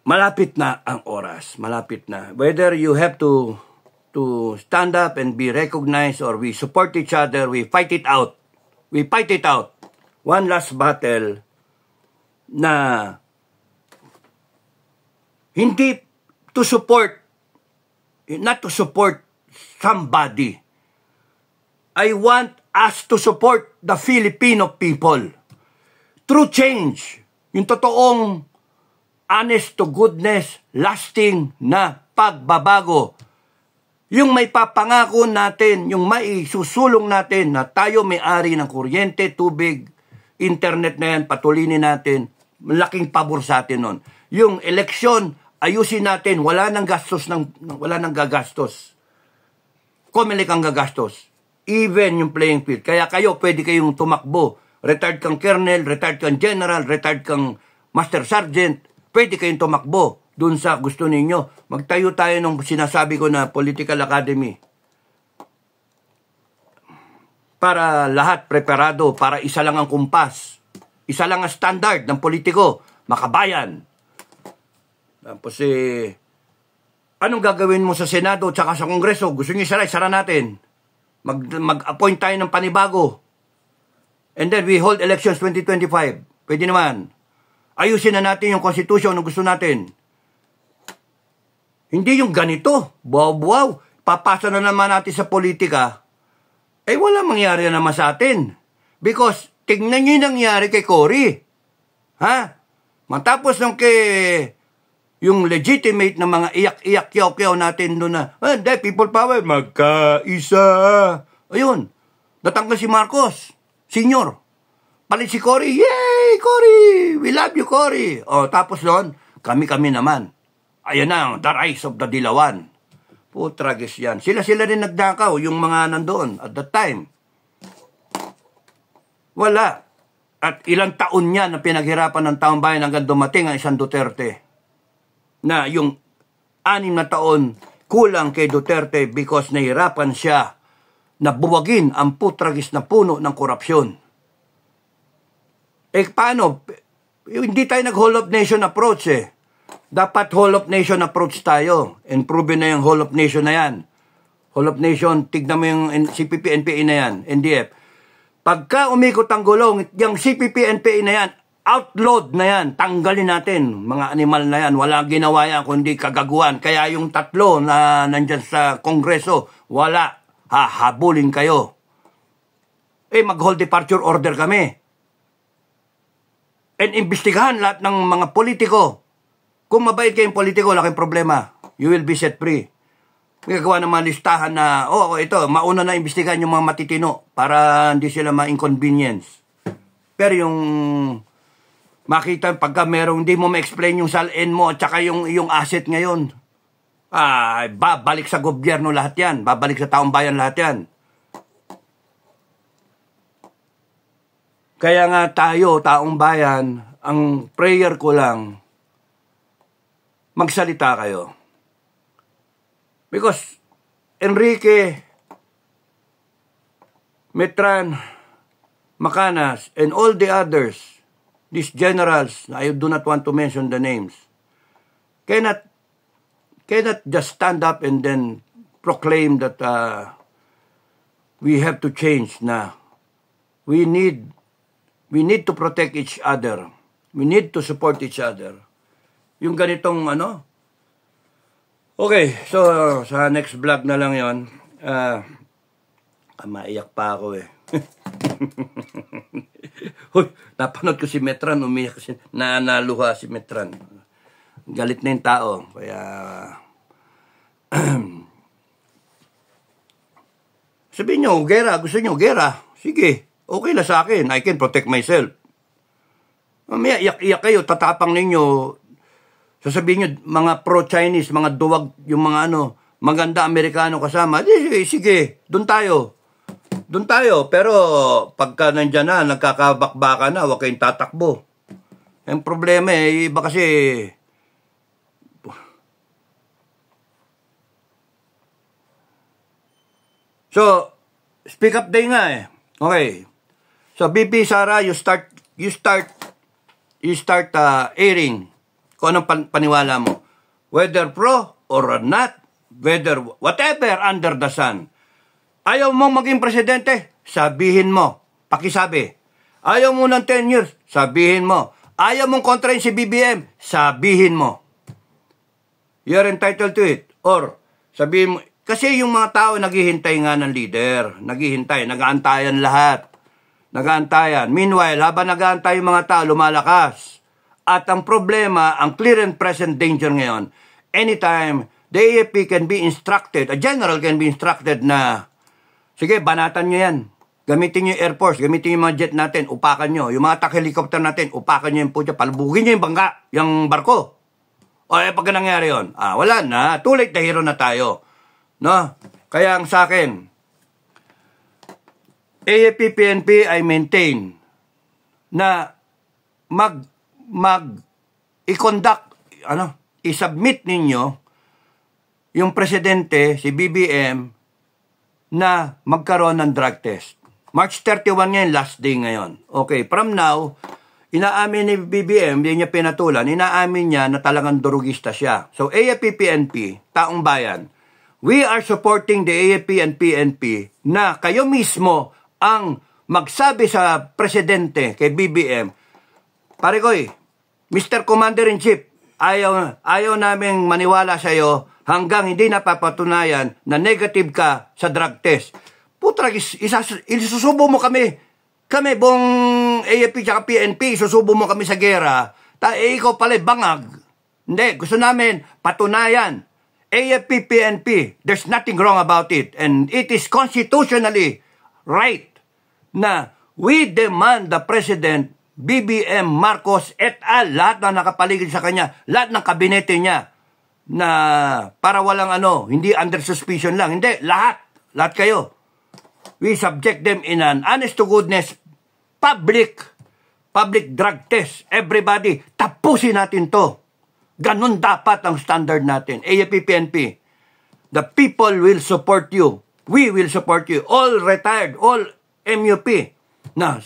malapit na ang oras, malapit na. Whether you have to to stand up and be recognized or we support each other, we fight it out. We fight it out. One last battle na hindi to support, not to support somebody. I want us to support the Filipino people. True change, yung totoong honest to goodness, lasting na pagbabago yung may papangako natin, yung maisusulong natin na tayo may-ari ng kuryente, tubig, internet na yan, patulinin natin, malaking pabor sa atin nun. Yung eleksyon, ayusin natin, wala nang gastos, ng, wala nang gagastos. Comelec ang gagastos. Even yung playing field. Kaya kayo, pwede kayong tumakbo. Retired kang colonel, retired kang general, retired kang master sergeant, pwede kayong tumakbo dun sa gusto ninyo. Magtayo tayo ng sinasabi ko na political academy. Para lahat preparado, para isa lang ang kumpas. Isa lang ang standard ng politiko, makabayan. Tapos eh, anong gagawin mo sa Senado at sa Kongreso? Gusto niyo isara, sara natin. Mag, mag-appoint tayo ng panibago. And then we hold elections 2025. Pwede naman. Ayusin na natin yung constitution na gusto natin. Hindi yung ganito, buwaw-buwaw, papasa na naman natin sa politika, eh wala mangyari na naman sa atin. Because tingnan nyo yung nangyari kay Cory. Ha? Matapos nung kay yung legitimate na mga iyak-iyak yaw-yaw natin doon na, eh, ah, people power, magkaisa. Ayun, datangkan si Marcos, senior. Palit si Cory, yay, Cory, we love you, Cory. O, tapos doon, kami-kami naman. Ayan na, the rise of the Dilawan. Po, tragis yan. Sila-sila rin nagdakaw, yung mga nandoon at that time. Wala. At ilang taon niya na pinaghirapan ng taong bayan hanggang dumating ang isang Duterte. Na yung anim na taon kulang kay Duterte because nahirapan siya na buwagin ang putragis na puno ng korupsyon. Eh paano? Hindi tayo nag-whole of nation approach eh. Dapat whole of nation approach tayo and proven na yung whole of nation na yan. Whole of nation, tignan mo yung CPP, NPA na yan, NDF. Pagka umikot ang gulong, yung CPP, NPA na yan, outlawed na yan, tanggalin natin mga animal na yan, wala ginawa yan kundi kagaguan, kaya yung tatlo na nandyan sa kongreso wala, hahabulin kayo eh mag hold departure order kami and imbestigahan lahat ng mga politiko kung mabait kayong politiko, laking problema. You will be set free. Gagawa ng mga listahan na, oh, oh, ito, mauna na imbestigan yung mga matitino para hindi sila ma-inconvenience. Pero yung makita pagka merong hindi mo ma-explain yung sal salen mo at saka yung, yung asset ngayon, ah, babalik sa gobyerno lahat yan. Babalik sa taong bayan lahat yan. Kaya nga tayo, taong bayan, ang prayer ko lang, magsalita kayo. Because Enrique, Metran, Macanas, and all the others, these generals, I do not want to mention the names, cannot cannot just stand up and then proclaim that uh, we have to change na we need we need to protect each other we need to support each other yung ganitong ano. Okay, so sa next vlog na lang yon. Uh, ah, maiyak pa ako eh. Hoy, napanood ko si Metran, umiyak si, na si Metran. Galit na yung tao, kaya... Sabihin nyo, gera, gusto nyo, gera. Sige, okay na sa akin, I can protect myself. Mamaya, iyak-iyak kayo, tatapang ninyo, Sasabihin nyo, mga pro-Chinese, mga duwag, yung mga ano, maganda Amerikano kasama, sige, sige doon tayo. Doon tayo, pero pagka nandyan na, nagkakabakbaka na, huwag kayong tatakbo. Ang problema eh, iba kasi, So, speak up day nga eh. Okay. So, BP Sara, you start, you start, you start uh, airing kung anong pan- paniwala mo. Whether pro or not, whether whatever under the sun. Ayaw mo maging presidente, sabihin mo, pakisabi. Ayaw mo ng 10 years, sabihin mo. Ayaw mong kontrain si BBM, sabihin mo. You're entitled to it. Or, sabihin mo, kasi yung mga tao naghihintay nga ng leader, naghihintay, nag-aantayan lahat. nag Nagaantayan. Meanwhile, habang nagaantay yung mga tao, lumalakas. At ang problema, ang clear and present danger ngayon, anytime the AFP can be instructed, a general can be instructed na, sige, banatan nyo yan. Gamitin nyo yung Air Force, gamitin yung mga jet natin, upakan nyo. Yung mga helicopter natin, upakan nyo yung putya, palubugin nyo yung bangka, yung barko. O eh, pag nangyari yon, ah, wala na, too late, hero na tayo. No? Kaya ang sa akin, AFP-PNP I maintain na mag mag i-conduct ano, i-submit ninyo yung presidente si BBM na magkaroon ng drug test. March 31 ngayon, last day ngayon. Okay, from now, inaamin ni BBM, hindi niya pinatulan, inaamin niya na talagang durugista siya. So AFP-PNP, taong bayan, we are supporting the AFP and PNP na kayo mismo ang magsabi sa presidente kay BBM, pare koy, Mr. Commander-in-Chief, ayaw, ayaw naming maniwala sa iyo hanggang hindi napapatunayan na negative ka sa drug test. Putrag, isusubo mo kami. Kami, buong AFP at PNP, isusubo mo kami sa gera. Ta, eh, ikaw pala, bangag. Hindi, gusto namin patunayan. AFP, PNP, there's nothing wrong about it. And it is constitutionally right na we demand the President BBM, Marcos, et al. Lahat na nakapaligid sa kanya. Lahat ng kabinete niya. Na para walang ano, hindi under suspicion lang. Hindi, lahat. Lahat kayo. We subject them in an honest to goodness public public drug test. Everybody, tapusin natin to. Ganun dapat ang standard natin. AFP-PNP, the people will support you. We will support you. All retired, all MUP. Now,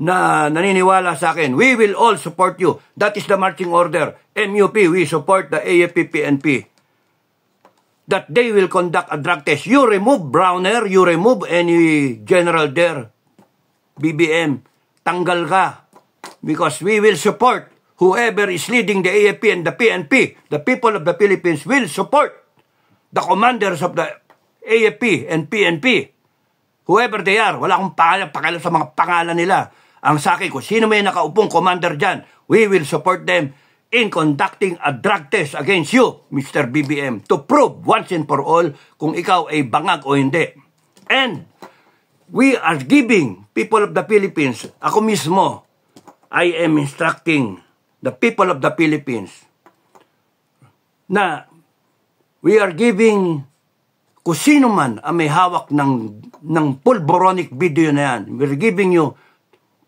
na naniniwala sa akin, we will all support you. That is the marching order. MUP, we support the AFP-PNP. That they will conduct a drug test. You remove Browner, you remove any general there, BBM. Tanggal ka. Because we will support whoever is leading the AFP and the PNP. The people of the Philippines will support the commanders of the AFP and PNP. Whoever they are, wala akong pangalan, pangalan sa mga pangalan nila ang saki ko, sino may nakaupong commander dyan, we will support them in conducting a drug test against you, Mr. BBM, to prove once and for all kung ikaw ay bangag o hindi. And we are giving people of the Philippines, ako mismo, I am instructing the people of the Philippines na we are giving kung sino man ang may hawak ng, ng pulboronic video na yan, we're giving you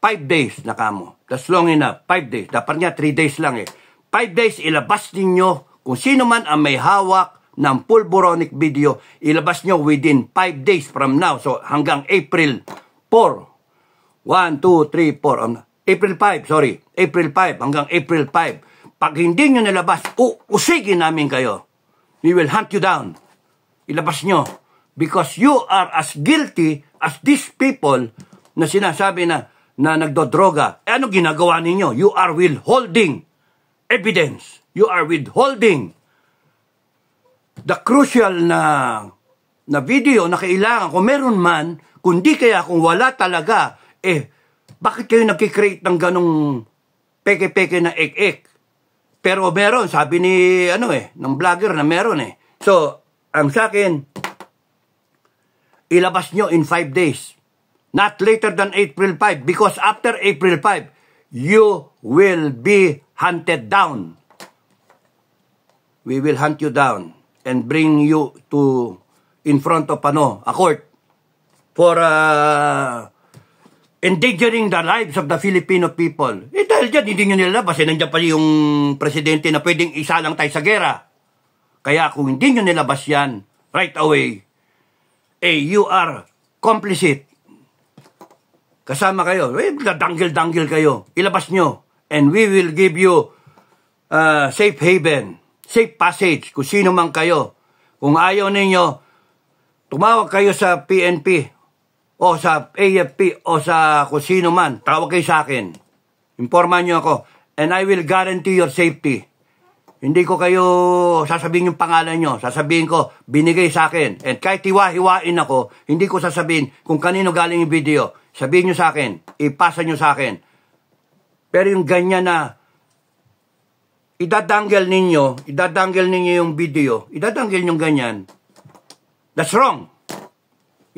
5 days na kamo. That's long enough. 5 days. Dapat niya 3 days lang eh. 5 days ilabas ninyo kung sino man ang may hawak ng pulboronic video, ilabas nyo within 5 days from now. So hanggang April 4. 1, 2, 3, 4. April 5, sorry. April 5 hanggang April 5. Pag hindi nyo nilabas, uusigin namin kayo. We will hunt you down. Ilabas nyo. Because you are as guilty as these people na sinasabi na na nagdodroga. Eh ano ginagawa ninyo? You are withholding evidence. You are withholding the crucial na na video na kailangan kung meron man, kundi kaya kung wala talaga, eh, bakit kayo nagkikreate ng ganong peke-peke na ek-ek? Pero meron, sabi ni, ano eh, ng vlogger na meron eh. So, ang sa akin, ilabas nyo in 5 days not later than April 5 because after April 5, you will be hunted down. We will hunt you down and bring you to in front of ano, a court for uh, endangering the lives of the Filipino people. Eh dahil dyan, hindi nyo nilabas. Eh, nandiyan pa yung presidente na pwedeng isa lang tayo sa gera. Kaya kung hindi nyo nilabas yan, right away, eh you are complicit Kasama kayo. Eh, danggil-danggil kayo. Ilabas nyo. And we will give you uh, safe haven, safe passage, kung sino man kayo. Kung ayaw ninyo, tumawag kayo sa PNP o sa AFP o sa kung sino man. Tawag kayo sa akin. Informa nyo ako. And I will guarantee your safety. Hindi ko kayo sasabihin yung pangalan nyo. Sasabihin ko, binigay sa akin. And kahit hiwa-hiwain ako, hindi ko sasabihin kung kanino galing yung video. Sabihin nyo sa akin, ipasa nyo sa akin. Pero yung ganyan na idadanggel ninyo, idadanggel ninyo yung video, idadanggel yung ganyan. That's wrong.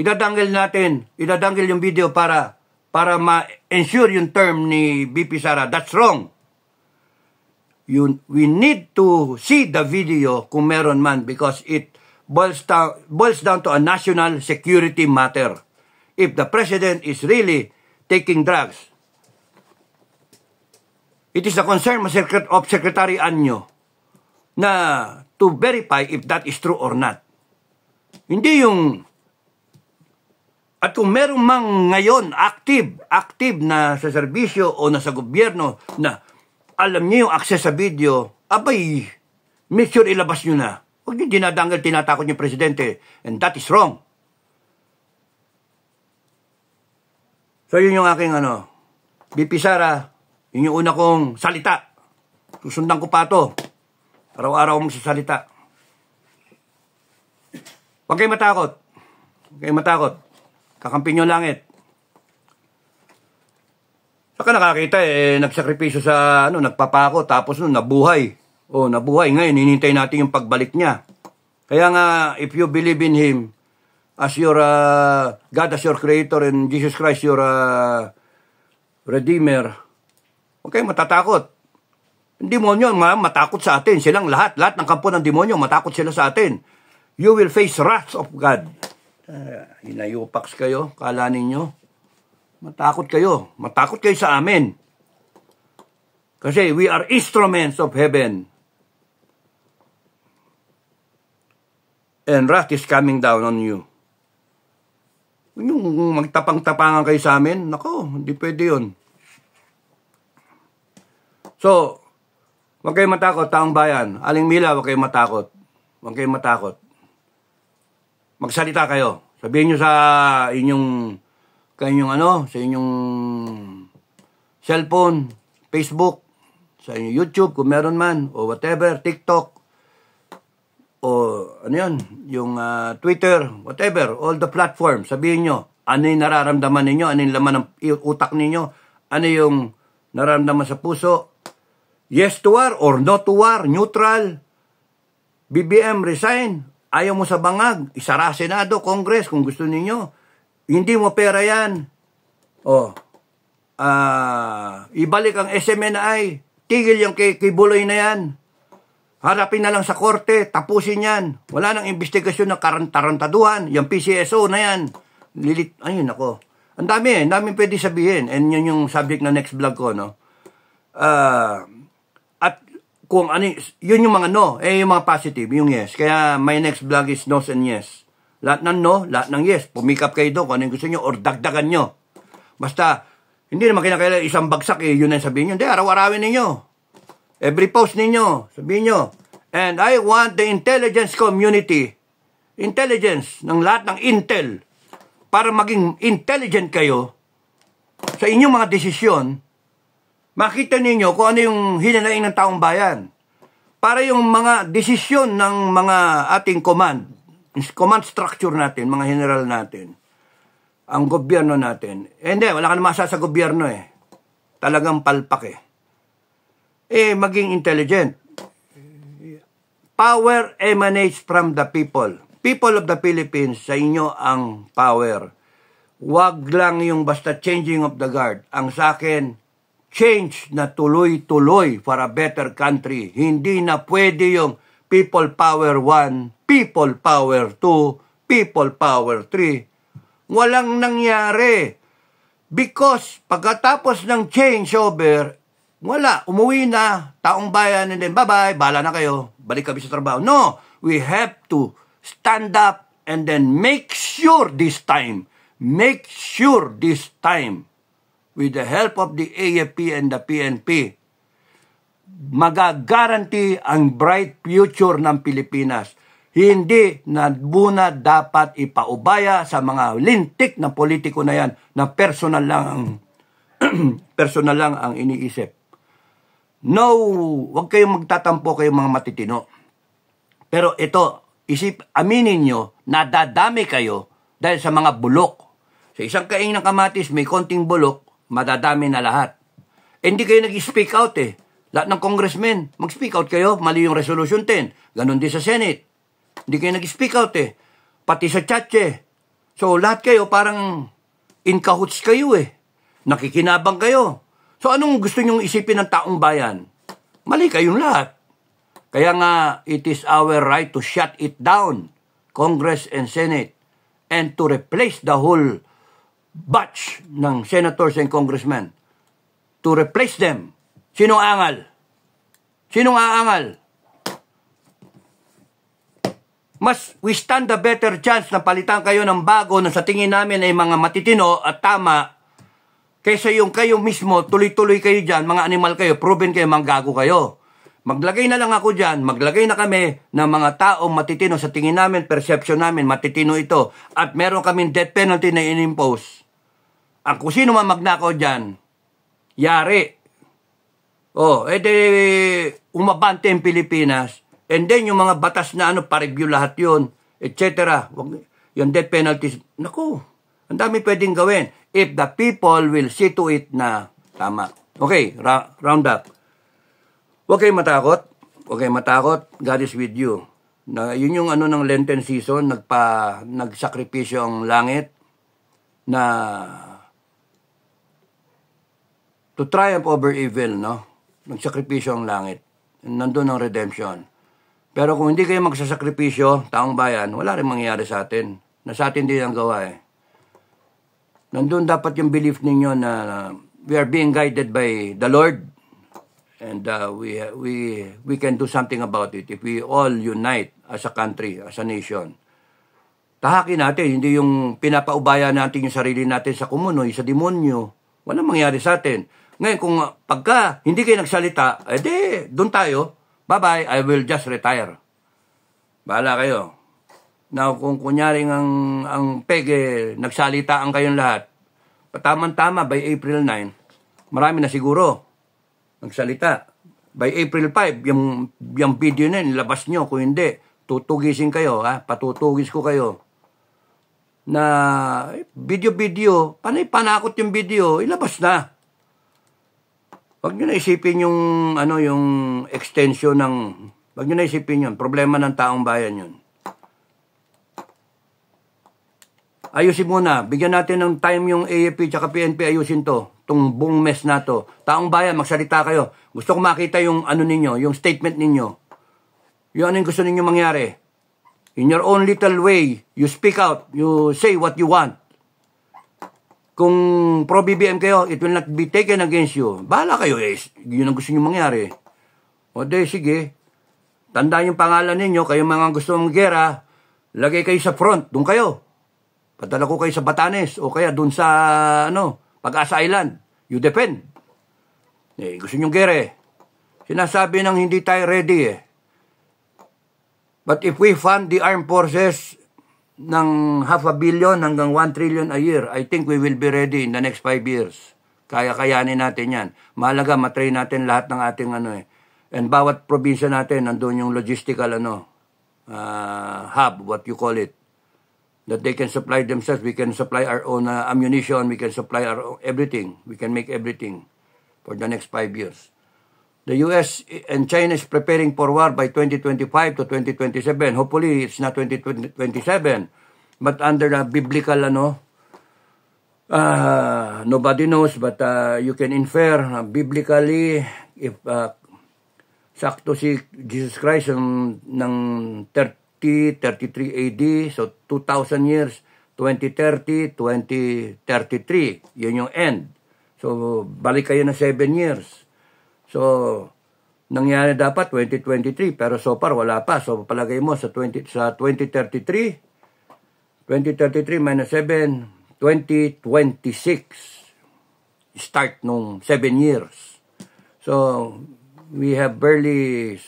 Idadanggel natin, idadanggel yung video para para ma-ensure yung term ni BP Sara. That's wrong you, we need to see the video kung meron man because it boils down, boils down to a national security matter. If the president is really taking drugs, it is a concern of Secretary Anyo na to verify if that is true or not. Hindi yung at kung meron mang ngayon active, active na sa serbisyo o na sa gobyerno na alam niyo yung access sa video, abay, make sure ilabas niyo na. Huwag niyo dinadanggal, tinatakot niyo presidente. And that is wrong. So yun yung aking ano, BP Sara, yun yung una kong salita. Susundan ko pa to. Araw-araw magsasalita. Huwag kayo matakot. Huwag kayo matakot. Kakampi nyo langit. Saka nakakita eh, nagsakripisyo sa ano, nagpapako tapos nun nabuhay. O oh, nabuhay ngayon, hinintay natin yung pagbalik niya. Kaya nga, if you believe in Him, as your uh, God as your Creator and Jesus Christ your uh, Redeemer, huwag kayong matatakot. Yung demonyo, matakot sa atin. Silang lahat, lahat ng kampo ng demonyo, matakot sila sa atin. You will face wrath of God. Uh, ah, inayupaks kayo, kala ninyo. Matakot kayo. Matakot kayo sa amin. Kasi we are instruments of heaven. And wrath is coming down on you. Yung magtapang-tapangan kayo sa amin, nako, hindi pwede yun. So, huwag kayong matakot, taong bayan. Aling mila, huwag kayong matakot. Huwag kayong matakot. Magsalita kayo. Sabihin nyo sa inyong kanyang ano, sa inyong cellphone, Facebook, sa inyong YouTube kung meron man, o whatever, TikTok, o ano yun, yung uh, Twitter, whatever, all the platforms, sabihin nyo, ano yung nararamdaman ninyo, ano yung laman ng utak ninyo, ano yung nararamdaman sa puso, yes to war or no to war, neutral, BBM resign, ayaw mo sa bangag, isara Senado, Congress kung gusto ninyo, hindi mo pera yan. O, oh, uh, ibalik ang SMNI. Tigil yung kay, kay Buloy na yan. Harapin na lang sa korte, tapusin yan. Wala nang investigasyon ng karantarantaduhan. Yung PCSO na yan. Lilit, ayun ako. Ang dami eh, ang dami pwede sabihin. And yun yung subject na next vlog ko, no? Uh, at kung ano, yun yung mga no, eh yung mga positive, yung yes. Kaya my next vlog is no's and yes. Lahat ng no, lahat ng yes. Pumikap kayo doon kung ano yung gusto nyo or dagdagan nyo. Basta, hindi naman kinakailan isang bagsak eh, yun ang sabihin nyo. Hindi, araw-arawin ninyo. Every post ninyo, sabihin nyo. And I want the intelligence community, intelligence ng lahat ng intel, para maging intelligent kayo sa inyong mga desisyon, makita ninyo kung ano yung hinanain ng taong bayan. Para yung mga desisyon ng mga ating command, command structure natin, mga general natin, ang gobyerno natin, eh, hindi, wala ka na sa gobyerno eh. Talagang palpak eh. Eh, maging intelligent. Power emanates from the people. People of the Philippines, sa inyo ang power. Wag lang yung basta changing of the guard. Ang sa akin, change na tuloy-tuloy for a better country. Hindi na pwede yung People Power 1, People Power 2, People Power 3. Walang nangyari. Because pagkatapos ng changeover, wala, umuwi na, taong bayan, and then bye-bye, bala na kayo, balik kami sa trabaho. No, we have to stand up and then make sure this time, make sure this time, with the help of the AFP and the PNP, magagaranti ang bright future ng Pilipinas. Hindi na buna dapat ipaubaya sa mga lintik na politiko na yan na personal lang ang personal lang ang iniisip. No, wag kayong magtatampo kayong mga matitino. Pero ito, isip, aminin nyo, nadadami kayo dahil sa mga bulok. Sa isang kaing ng kamatis, may konting bulok, madadami na lahat. Hindi kayo nag-speak out eh. Lahat ng congressmen, mag-speak out kayo. Mali yung Resolution 10. Ganon din sa Senate. Hindi kayo nag-speak out eh. Pati sa Chache. Eh. So lahat kayo parang in cahoots kayo eh. Nakikinabang kayo. So anong gusto nyong isipin ng taong bayan? Mali kayong lahat. Kaya nga, it is our right to shut it down, Congress and Senate, and to replace the whole batch ng senators and congressmen. To replace them Sinong angal? Sinong aangal? Mas we stand a better chance na palitan kayo ng bago na sa tingin namin ay mga matitino at tama kaysa yung kayo mismo, tuloy-tuloy kayo dyan, mga animal kayo, proven kayo, manggago kayo. Maglagay na lang ako dyan, maglagay na kami ng mga tao matitino sa tingin namin, perception namin, matitino ito. At meron kaming death penalty na inimpose. Ang kung sino man magnakaw dyan, yari. Oh, edi eh, umabante ang Pilipinas. And then yung mga batas na ano, pa-review lahat yun, etc. Yung death penalties. Naku, ang dami pwedeng gawin. If the people will see to it na tama. Okay, ra- round up. Huwag kayong matakot. Huwag kayong matakot. God is with you. Na, yun yung ano ng Lenten season, nagpa, nagsakripisyo ang langit na to triumph over evil, no? nagsakripisyo ang langit. Nandun ang redemption. Pero kung hindi kayo magsasakripisyo, taong bayan, wala rin mangyayari sa atin. Na sa atin din ang gawa eh. Nandun dapat yung belief ninyo na we are being guided by the Lord and uh, we we we can do something about it if we all unite as a country, as a nation. Tahakin natin, hindi yung pinapaubaya natin yung sarili natin sa kumuno, sa demonyo. Walang mangyari sa atin. Ngayon, kung pagka hindi kayo nagsalita, edi, doon tayo. Bye-bye, I will just retire. Bahala kayo. Now, kung kunyaring ang, ang pege, nagsalita ang kayong lahat, pataman-tama by April 9, marami na siguro nagsalita. By April 5, yung, yung video na yun, labas nyo. Kung hindi, tutugisin kayo, ha? patutugis ko kayo. Na video-video, panay panakot yung video, ilabas na. Huwag nyo na isipin yung, ano, yung extension ng, huwag nyo na isipin yun. Problema ng taong bayan yun. Ayusin muna. Bigyan natin ng time yung AFP tsaka PNP ayusin to. Itong buong mess na to. Taong bayan, magsalita kayo. Gusto ko makita yung ano ninyo, yung statement ninyo. Yung ano yung gusto ninyo mangyari. In your own little way, you speak out. You say what you want. Kung pro-BBM kayo, it will not be taken against you. Bahala kayo, eh. Yun ang gusto nyo mangyari. O de, sige. Tandaan yung pangalan ninyo, kayong mga gusto mong gera, lagay kayo sa front, doon kayo. Padala ko kayo sa Batanes, o kaya doon sa, ano, Pag-asa Island. You depend. Eh, gusto nyong gera eh. Sinasabi nang hindi tayo ready eh. But if we fund the armed forces ng half a billion hanggang 1 trillion a year, I think we will be ready in the next 5 years. Kaya-kayanin natin yan. Mahalaga, matrain natin lahat ng ating ano eh. And bawat probinsya natin, nandun yung logistical ano, uh, hub, what you call it. That they can supply themselves. We can supply our own uh, ammunition. We can supply our own everything. We can make everything for the next 5 years. The U.S. and China is preparing for war by 2025 to 2027. Hopefully, it's not 2027. But under the biblical, ano, uh, nobody knows, but uh, you can infer uh, biblically, if uh, sakto si Jesus Christ ng, ng 30, 33 AD, so 2,000 years, 2030, 2033, yun yung end. So, balik kayo na 7 years. So, nangyari dapat 2023 pero so far wala pa. So, palagay mo sa, 20, sa 2033, 2033 minus 7, 2026. Start nung 7 years. So, we have barely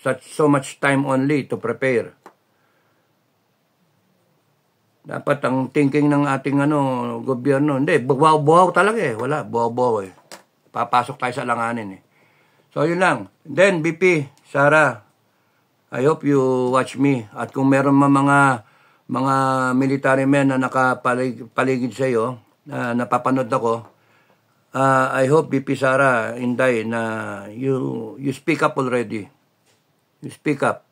such so much time only to prepare. Dapat ang thinking ng ating ano, gobyerno, hindi, buwaw-buwaw talaga eh. Wala, buwaw-buwaw eh. Papasok tayo sa langanin eh. So, yun lang. Then, BP, Sara, I hope you watch me. At kung meron ma mga mga military men na nakapaligid sa iyo, na uh, napapanood ako, uh, I hope BP Sara Inday na you you speak up already. You speak up.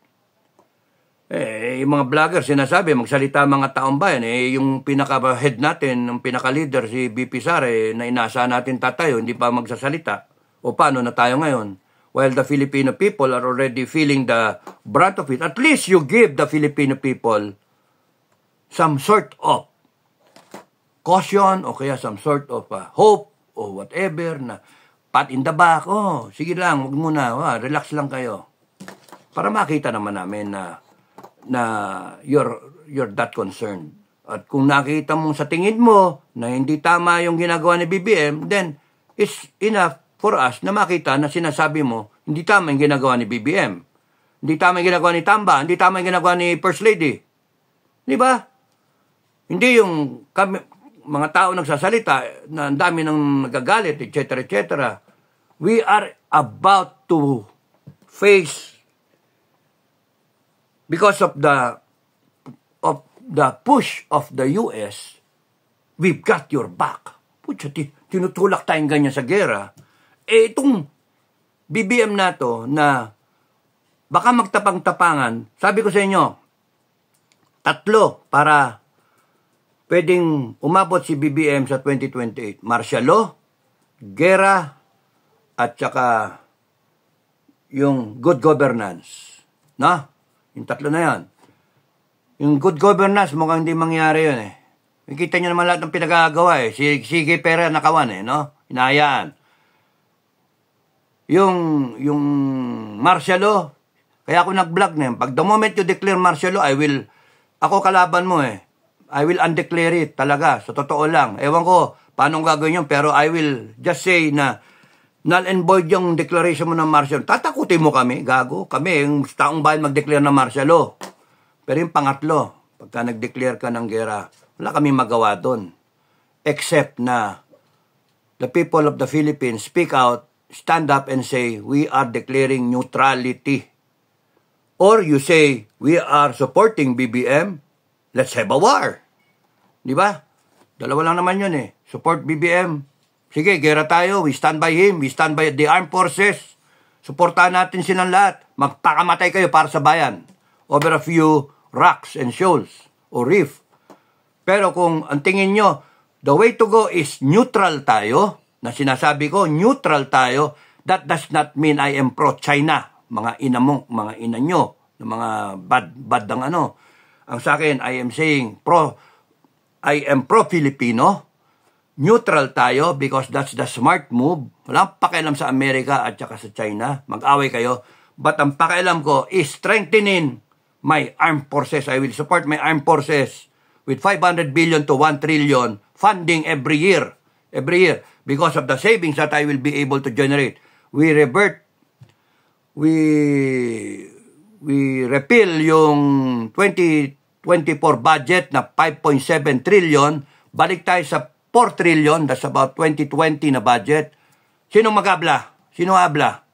Eh, yung mga vlogger sinasabi, magsalita mga taong bayan. Eh, yung pinaka-head natin, yung pinaka-leader si BP Sara, eh, na inasa natin tatayo, hindi pa magsasalita. O paano na tayo ngayon? While the Filipino people are already feeling the brunt of it, at least you give the Filipino people some sort of caution o kaya some sort of uh, hope or whatever na pat in the back, oh, sige lang, wag muna, oh, ah, relax lang kayo. Para makita naman namin na na you're you're that concerned. At kung nakita mo sa tingin mo na hindi tama yung ginagawa ni BBM, then it's enough for us na makita na sinasabi mo, hindi tama yung ginagawa ni BBM. Hindi tama yung ginagawa ni Tamba. Hindi tama yung ginagawa ni First Lady. Di ba? Hindi yung kami, mga tao nagsasalita na ang dami nang nagagalit, etc., etc. We are about to face because of the of the push of the US, we've got your back. Putya, tinutulak tayong ganyan sa gera eh itong BBM na to na baka magtapang-tapangan, sabi ko sa inyo, tatlo para pwedeng umabot si BBM sa 2028. Martial law, gera, at saka yung good governance. No? Yung tatlo na yan. Yung good governance, mukhang hindi mangyari yun eh. Nakikita nyo naman lahat ng pinagagawa eh. Si, sige pera nakawan eh, no? Inayaan yung, yung martial law. Kaya ako nag-vlog na yun. Pag the moment you declare martial law, I will, ako kalaban mo eh. I will undeclare it talaga. Sa so, totoo lang. Ewan ko paano gagawin yun. Pero I will just say na null and void yung declaration mo ng martial law. Tatakutin mo kami, gago. Kami, yung taong bayan mag-declare ng martial law. Pero yung pangatlo, pagka nag-declare ka ng gera, wala kami magawa doon. Except na the people of the Philippines speak out stand up and say, we are declaring neutrality. Or you say, we are supporting BBM, let's have a war. Di ba? Dalawa lang naman yun eh. Support BBM. Sige, gera tayo. We stand by him. We stand by the armed forces. Suportahan natin silang lahat. Magpakamatay kayo para sa bayan. Over a few rocks and shoals or reef. Pero kung ang tingin nyo, the way to go is neutral tayo, na sinasabi ko, neutral tayo, that does not mean I am pro-China. Mga ina mo, mga ina nyo, mga bad, bad ang ano. Ang sa akin, I am saying pro, I am pro-Filipino. Neutral tayo because that's the smart move. Walang pakialam sa Amerika at saka sa China. Mag-away kayo. But ang pakialam ko is strengthening my armed forces. I will support my armed forces with 500 billion to 1 trillion funding every year every year. Because of the savings that I will be able to generate, we revert, we, we repeal yung 2024 budget na 5.7 trillion, balik tayo sa 4 trillion, that's about 2020 na budget. Sino magabla? Sino abla?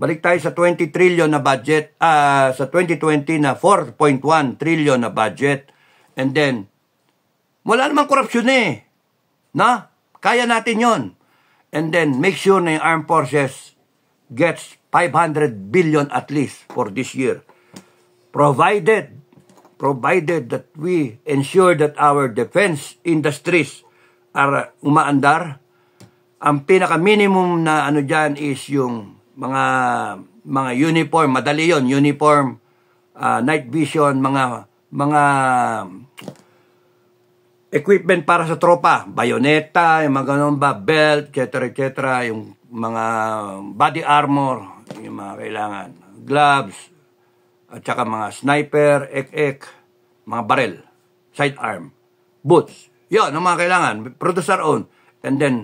Balik tayo sa 20 trillion na budget, uh, sa 2020 na 4.1 trillion na budget. And then, wala namang korupsyon eh. Na? Kaya natin yon. And then make sure na yung armed forces gets 500 billion at least for this year. Provided, provided that we ensure that our defense industries are uh, umaandar, ang pinaka-minimum na ano dyan is yung mga mga uniform, madali yon uniform, uh, night vision, mga mga equipment para sa tropa, bayoneta, yung mga ganun ba, belt, etc. etc. Yung mga body armor, yung mga kailangan, gloves, at saka mga sniper, ek-ek, mga barrel, sidearm, boots. Yun, ang mga kailangan. Produce our own. And then,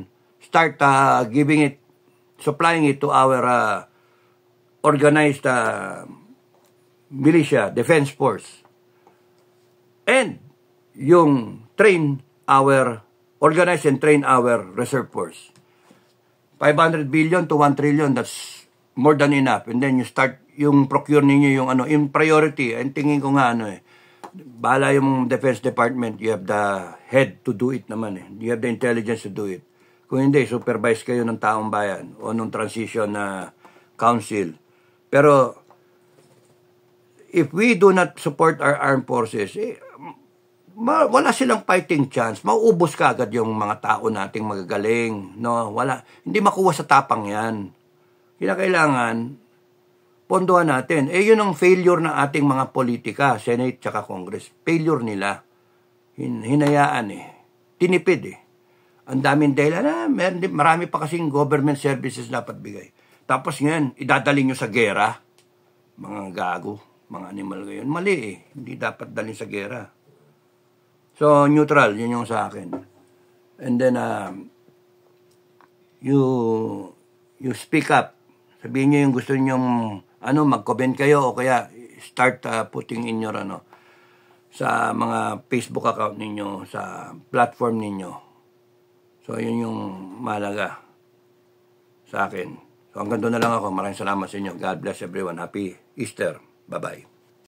start uh, giving it, supplying it to our uh, organized uh, militia, defense force. And, yung train our, organize and train our reserve force. 500 billion to 1 trillion, that's more than enough. And then you start, yung procure ninyo yung ano, in priority, and tingin ko nga ano eh, bala yung Defense Department, you have the head to do it naman eh. You have the intelligence to do it. Kung hindi, supervise kayo ng taong bayan o ng transition na uh, council. Pero, if we do not support our armed forces, eh, ma- wala silang fighting chance. Mauubos ka agad yung mga tao nating magagaling. No? Wala, hindi makuha sa tapang yan. Kinakailangan, pondohan natin. Eh, yun ang failure ng ating mga politika, Senate tsaka Congress. Failure nila. Hin- hinayaan eh. Tinipid eh. Ang daming dahilan. Ah, meron, marami pa kasing government services dapat bigay. Tapos ngayon, idadaling nyo sa gera. Mga gago, mga animal ngayon. Mali eh. Hindi dapat dalhin sa gera. So, neutral, yun yung sa akin. And then, um, you, you speak up. Sabihin nyo yung gusto nyong, ano, mag-comment kayo o kaya start uh, putting in your, ano, sa mga Facebook account ninyo, sa platform ninyo. So, yun yung malaga sa akin. So, hanggang doon na lang ako. Maraming salamat sa inyo. God bless everyone. Happy Easter. Bye-bye.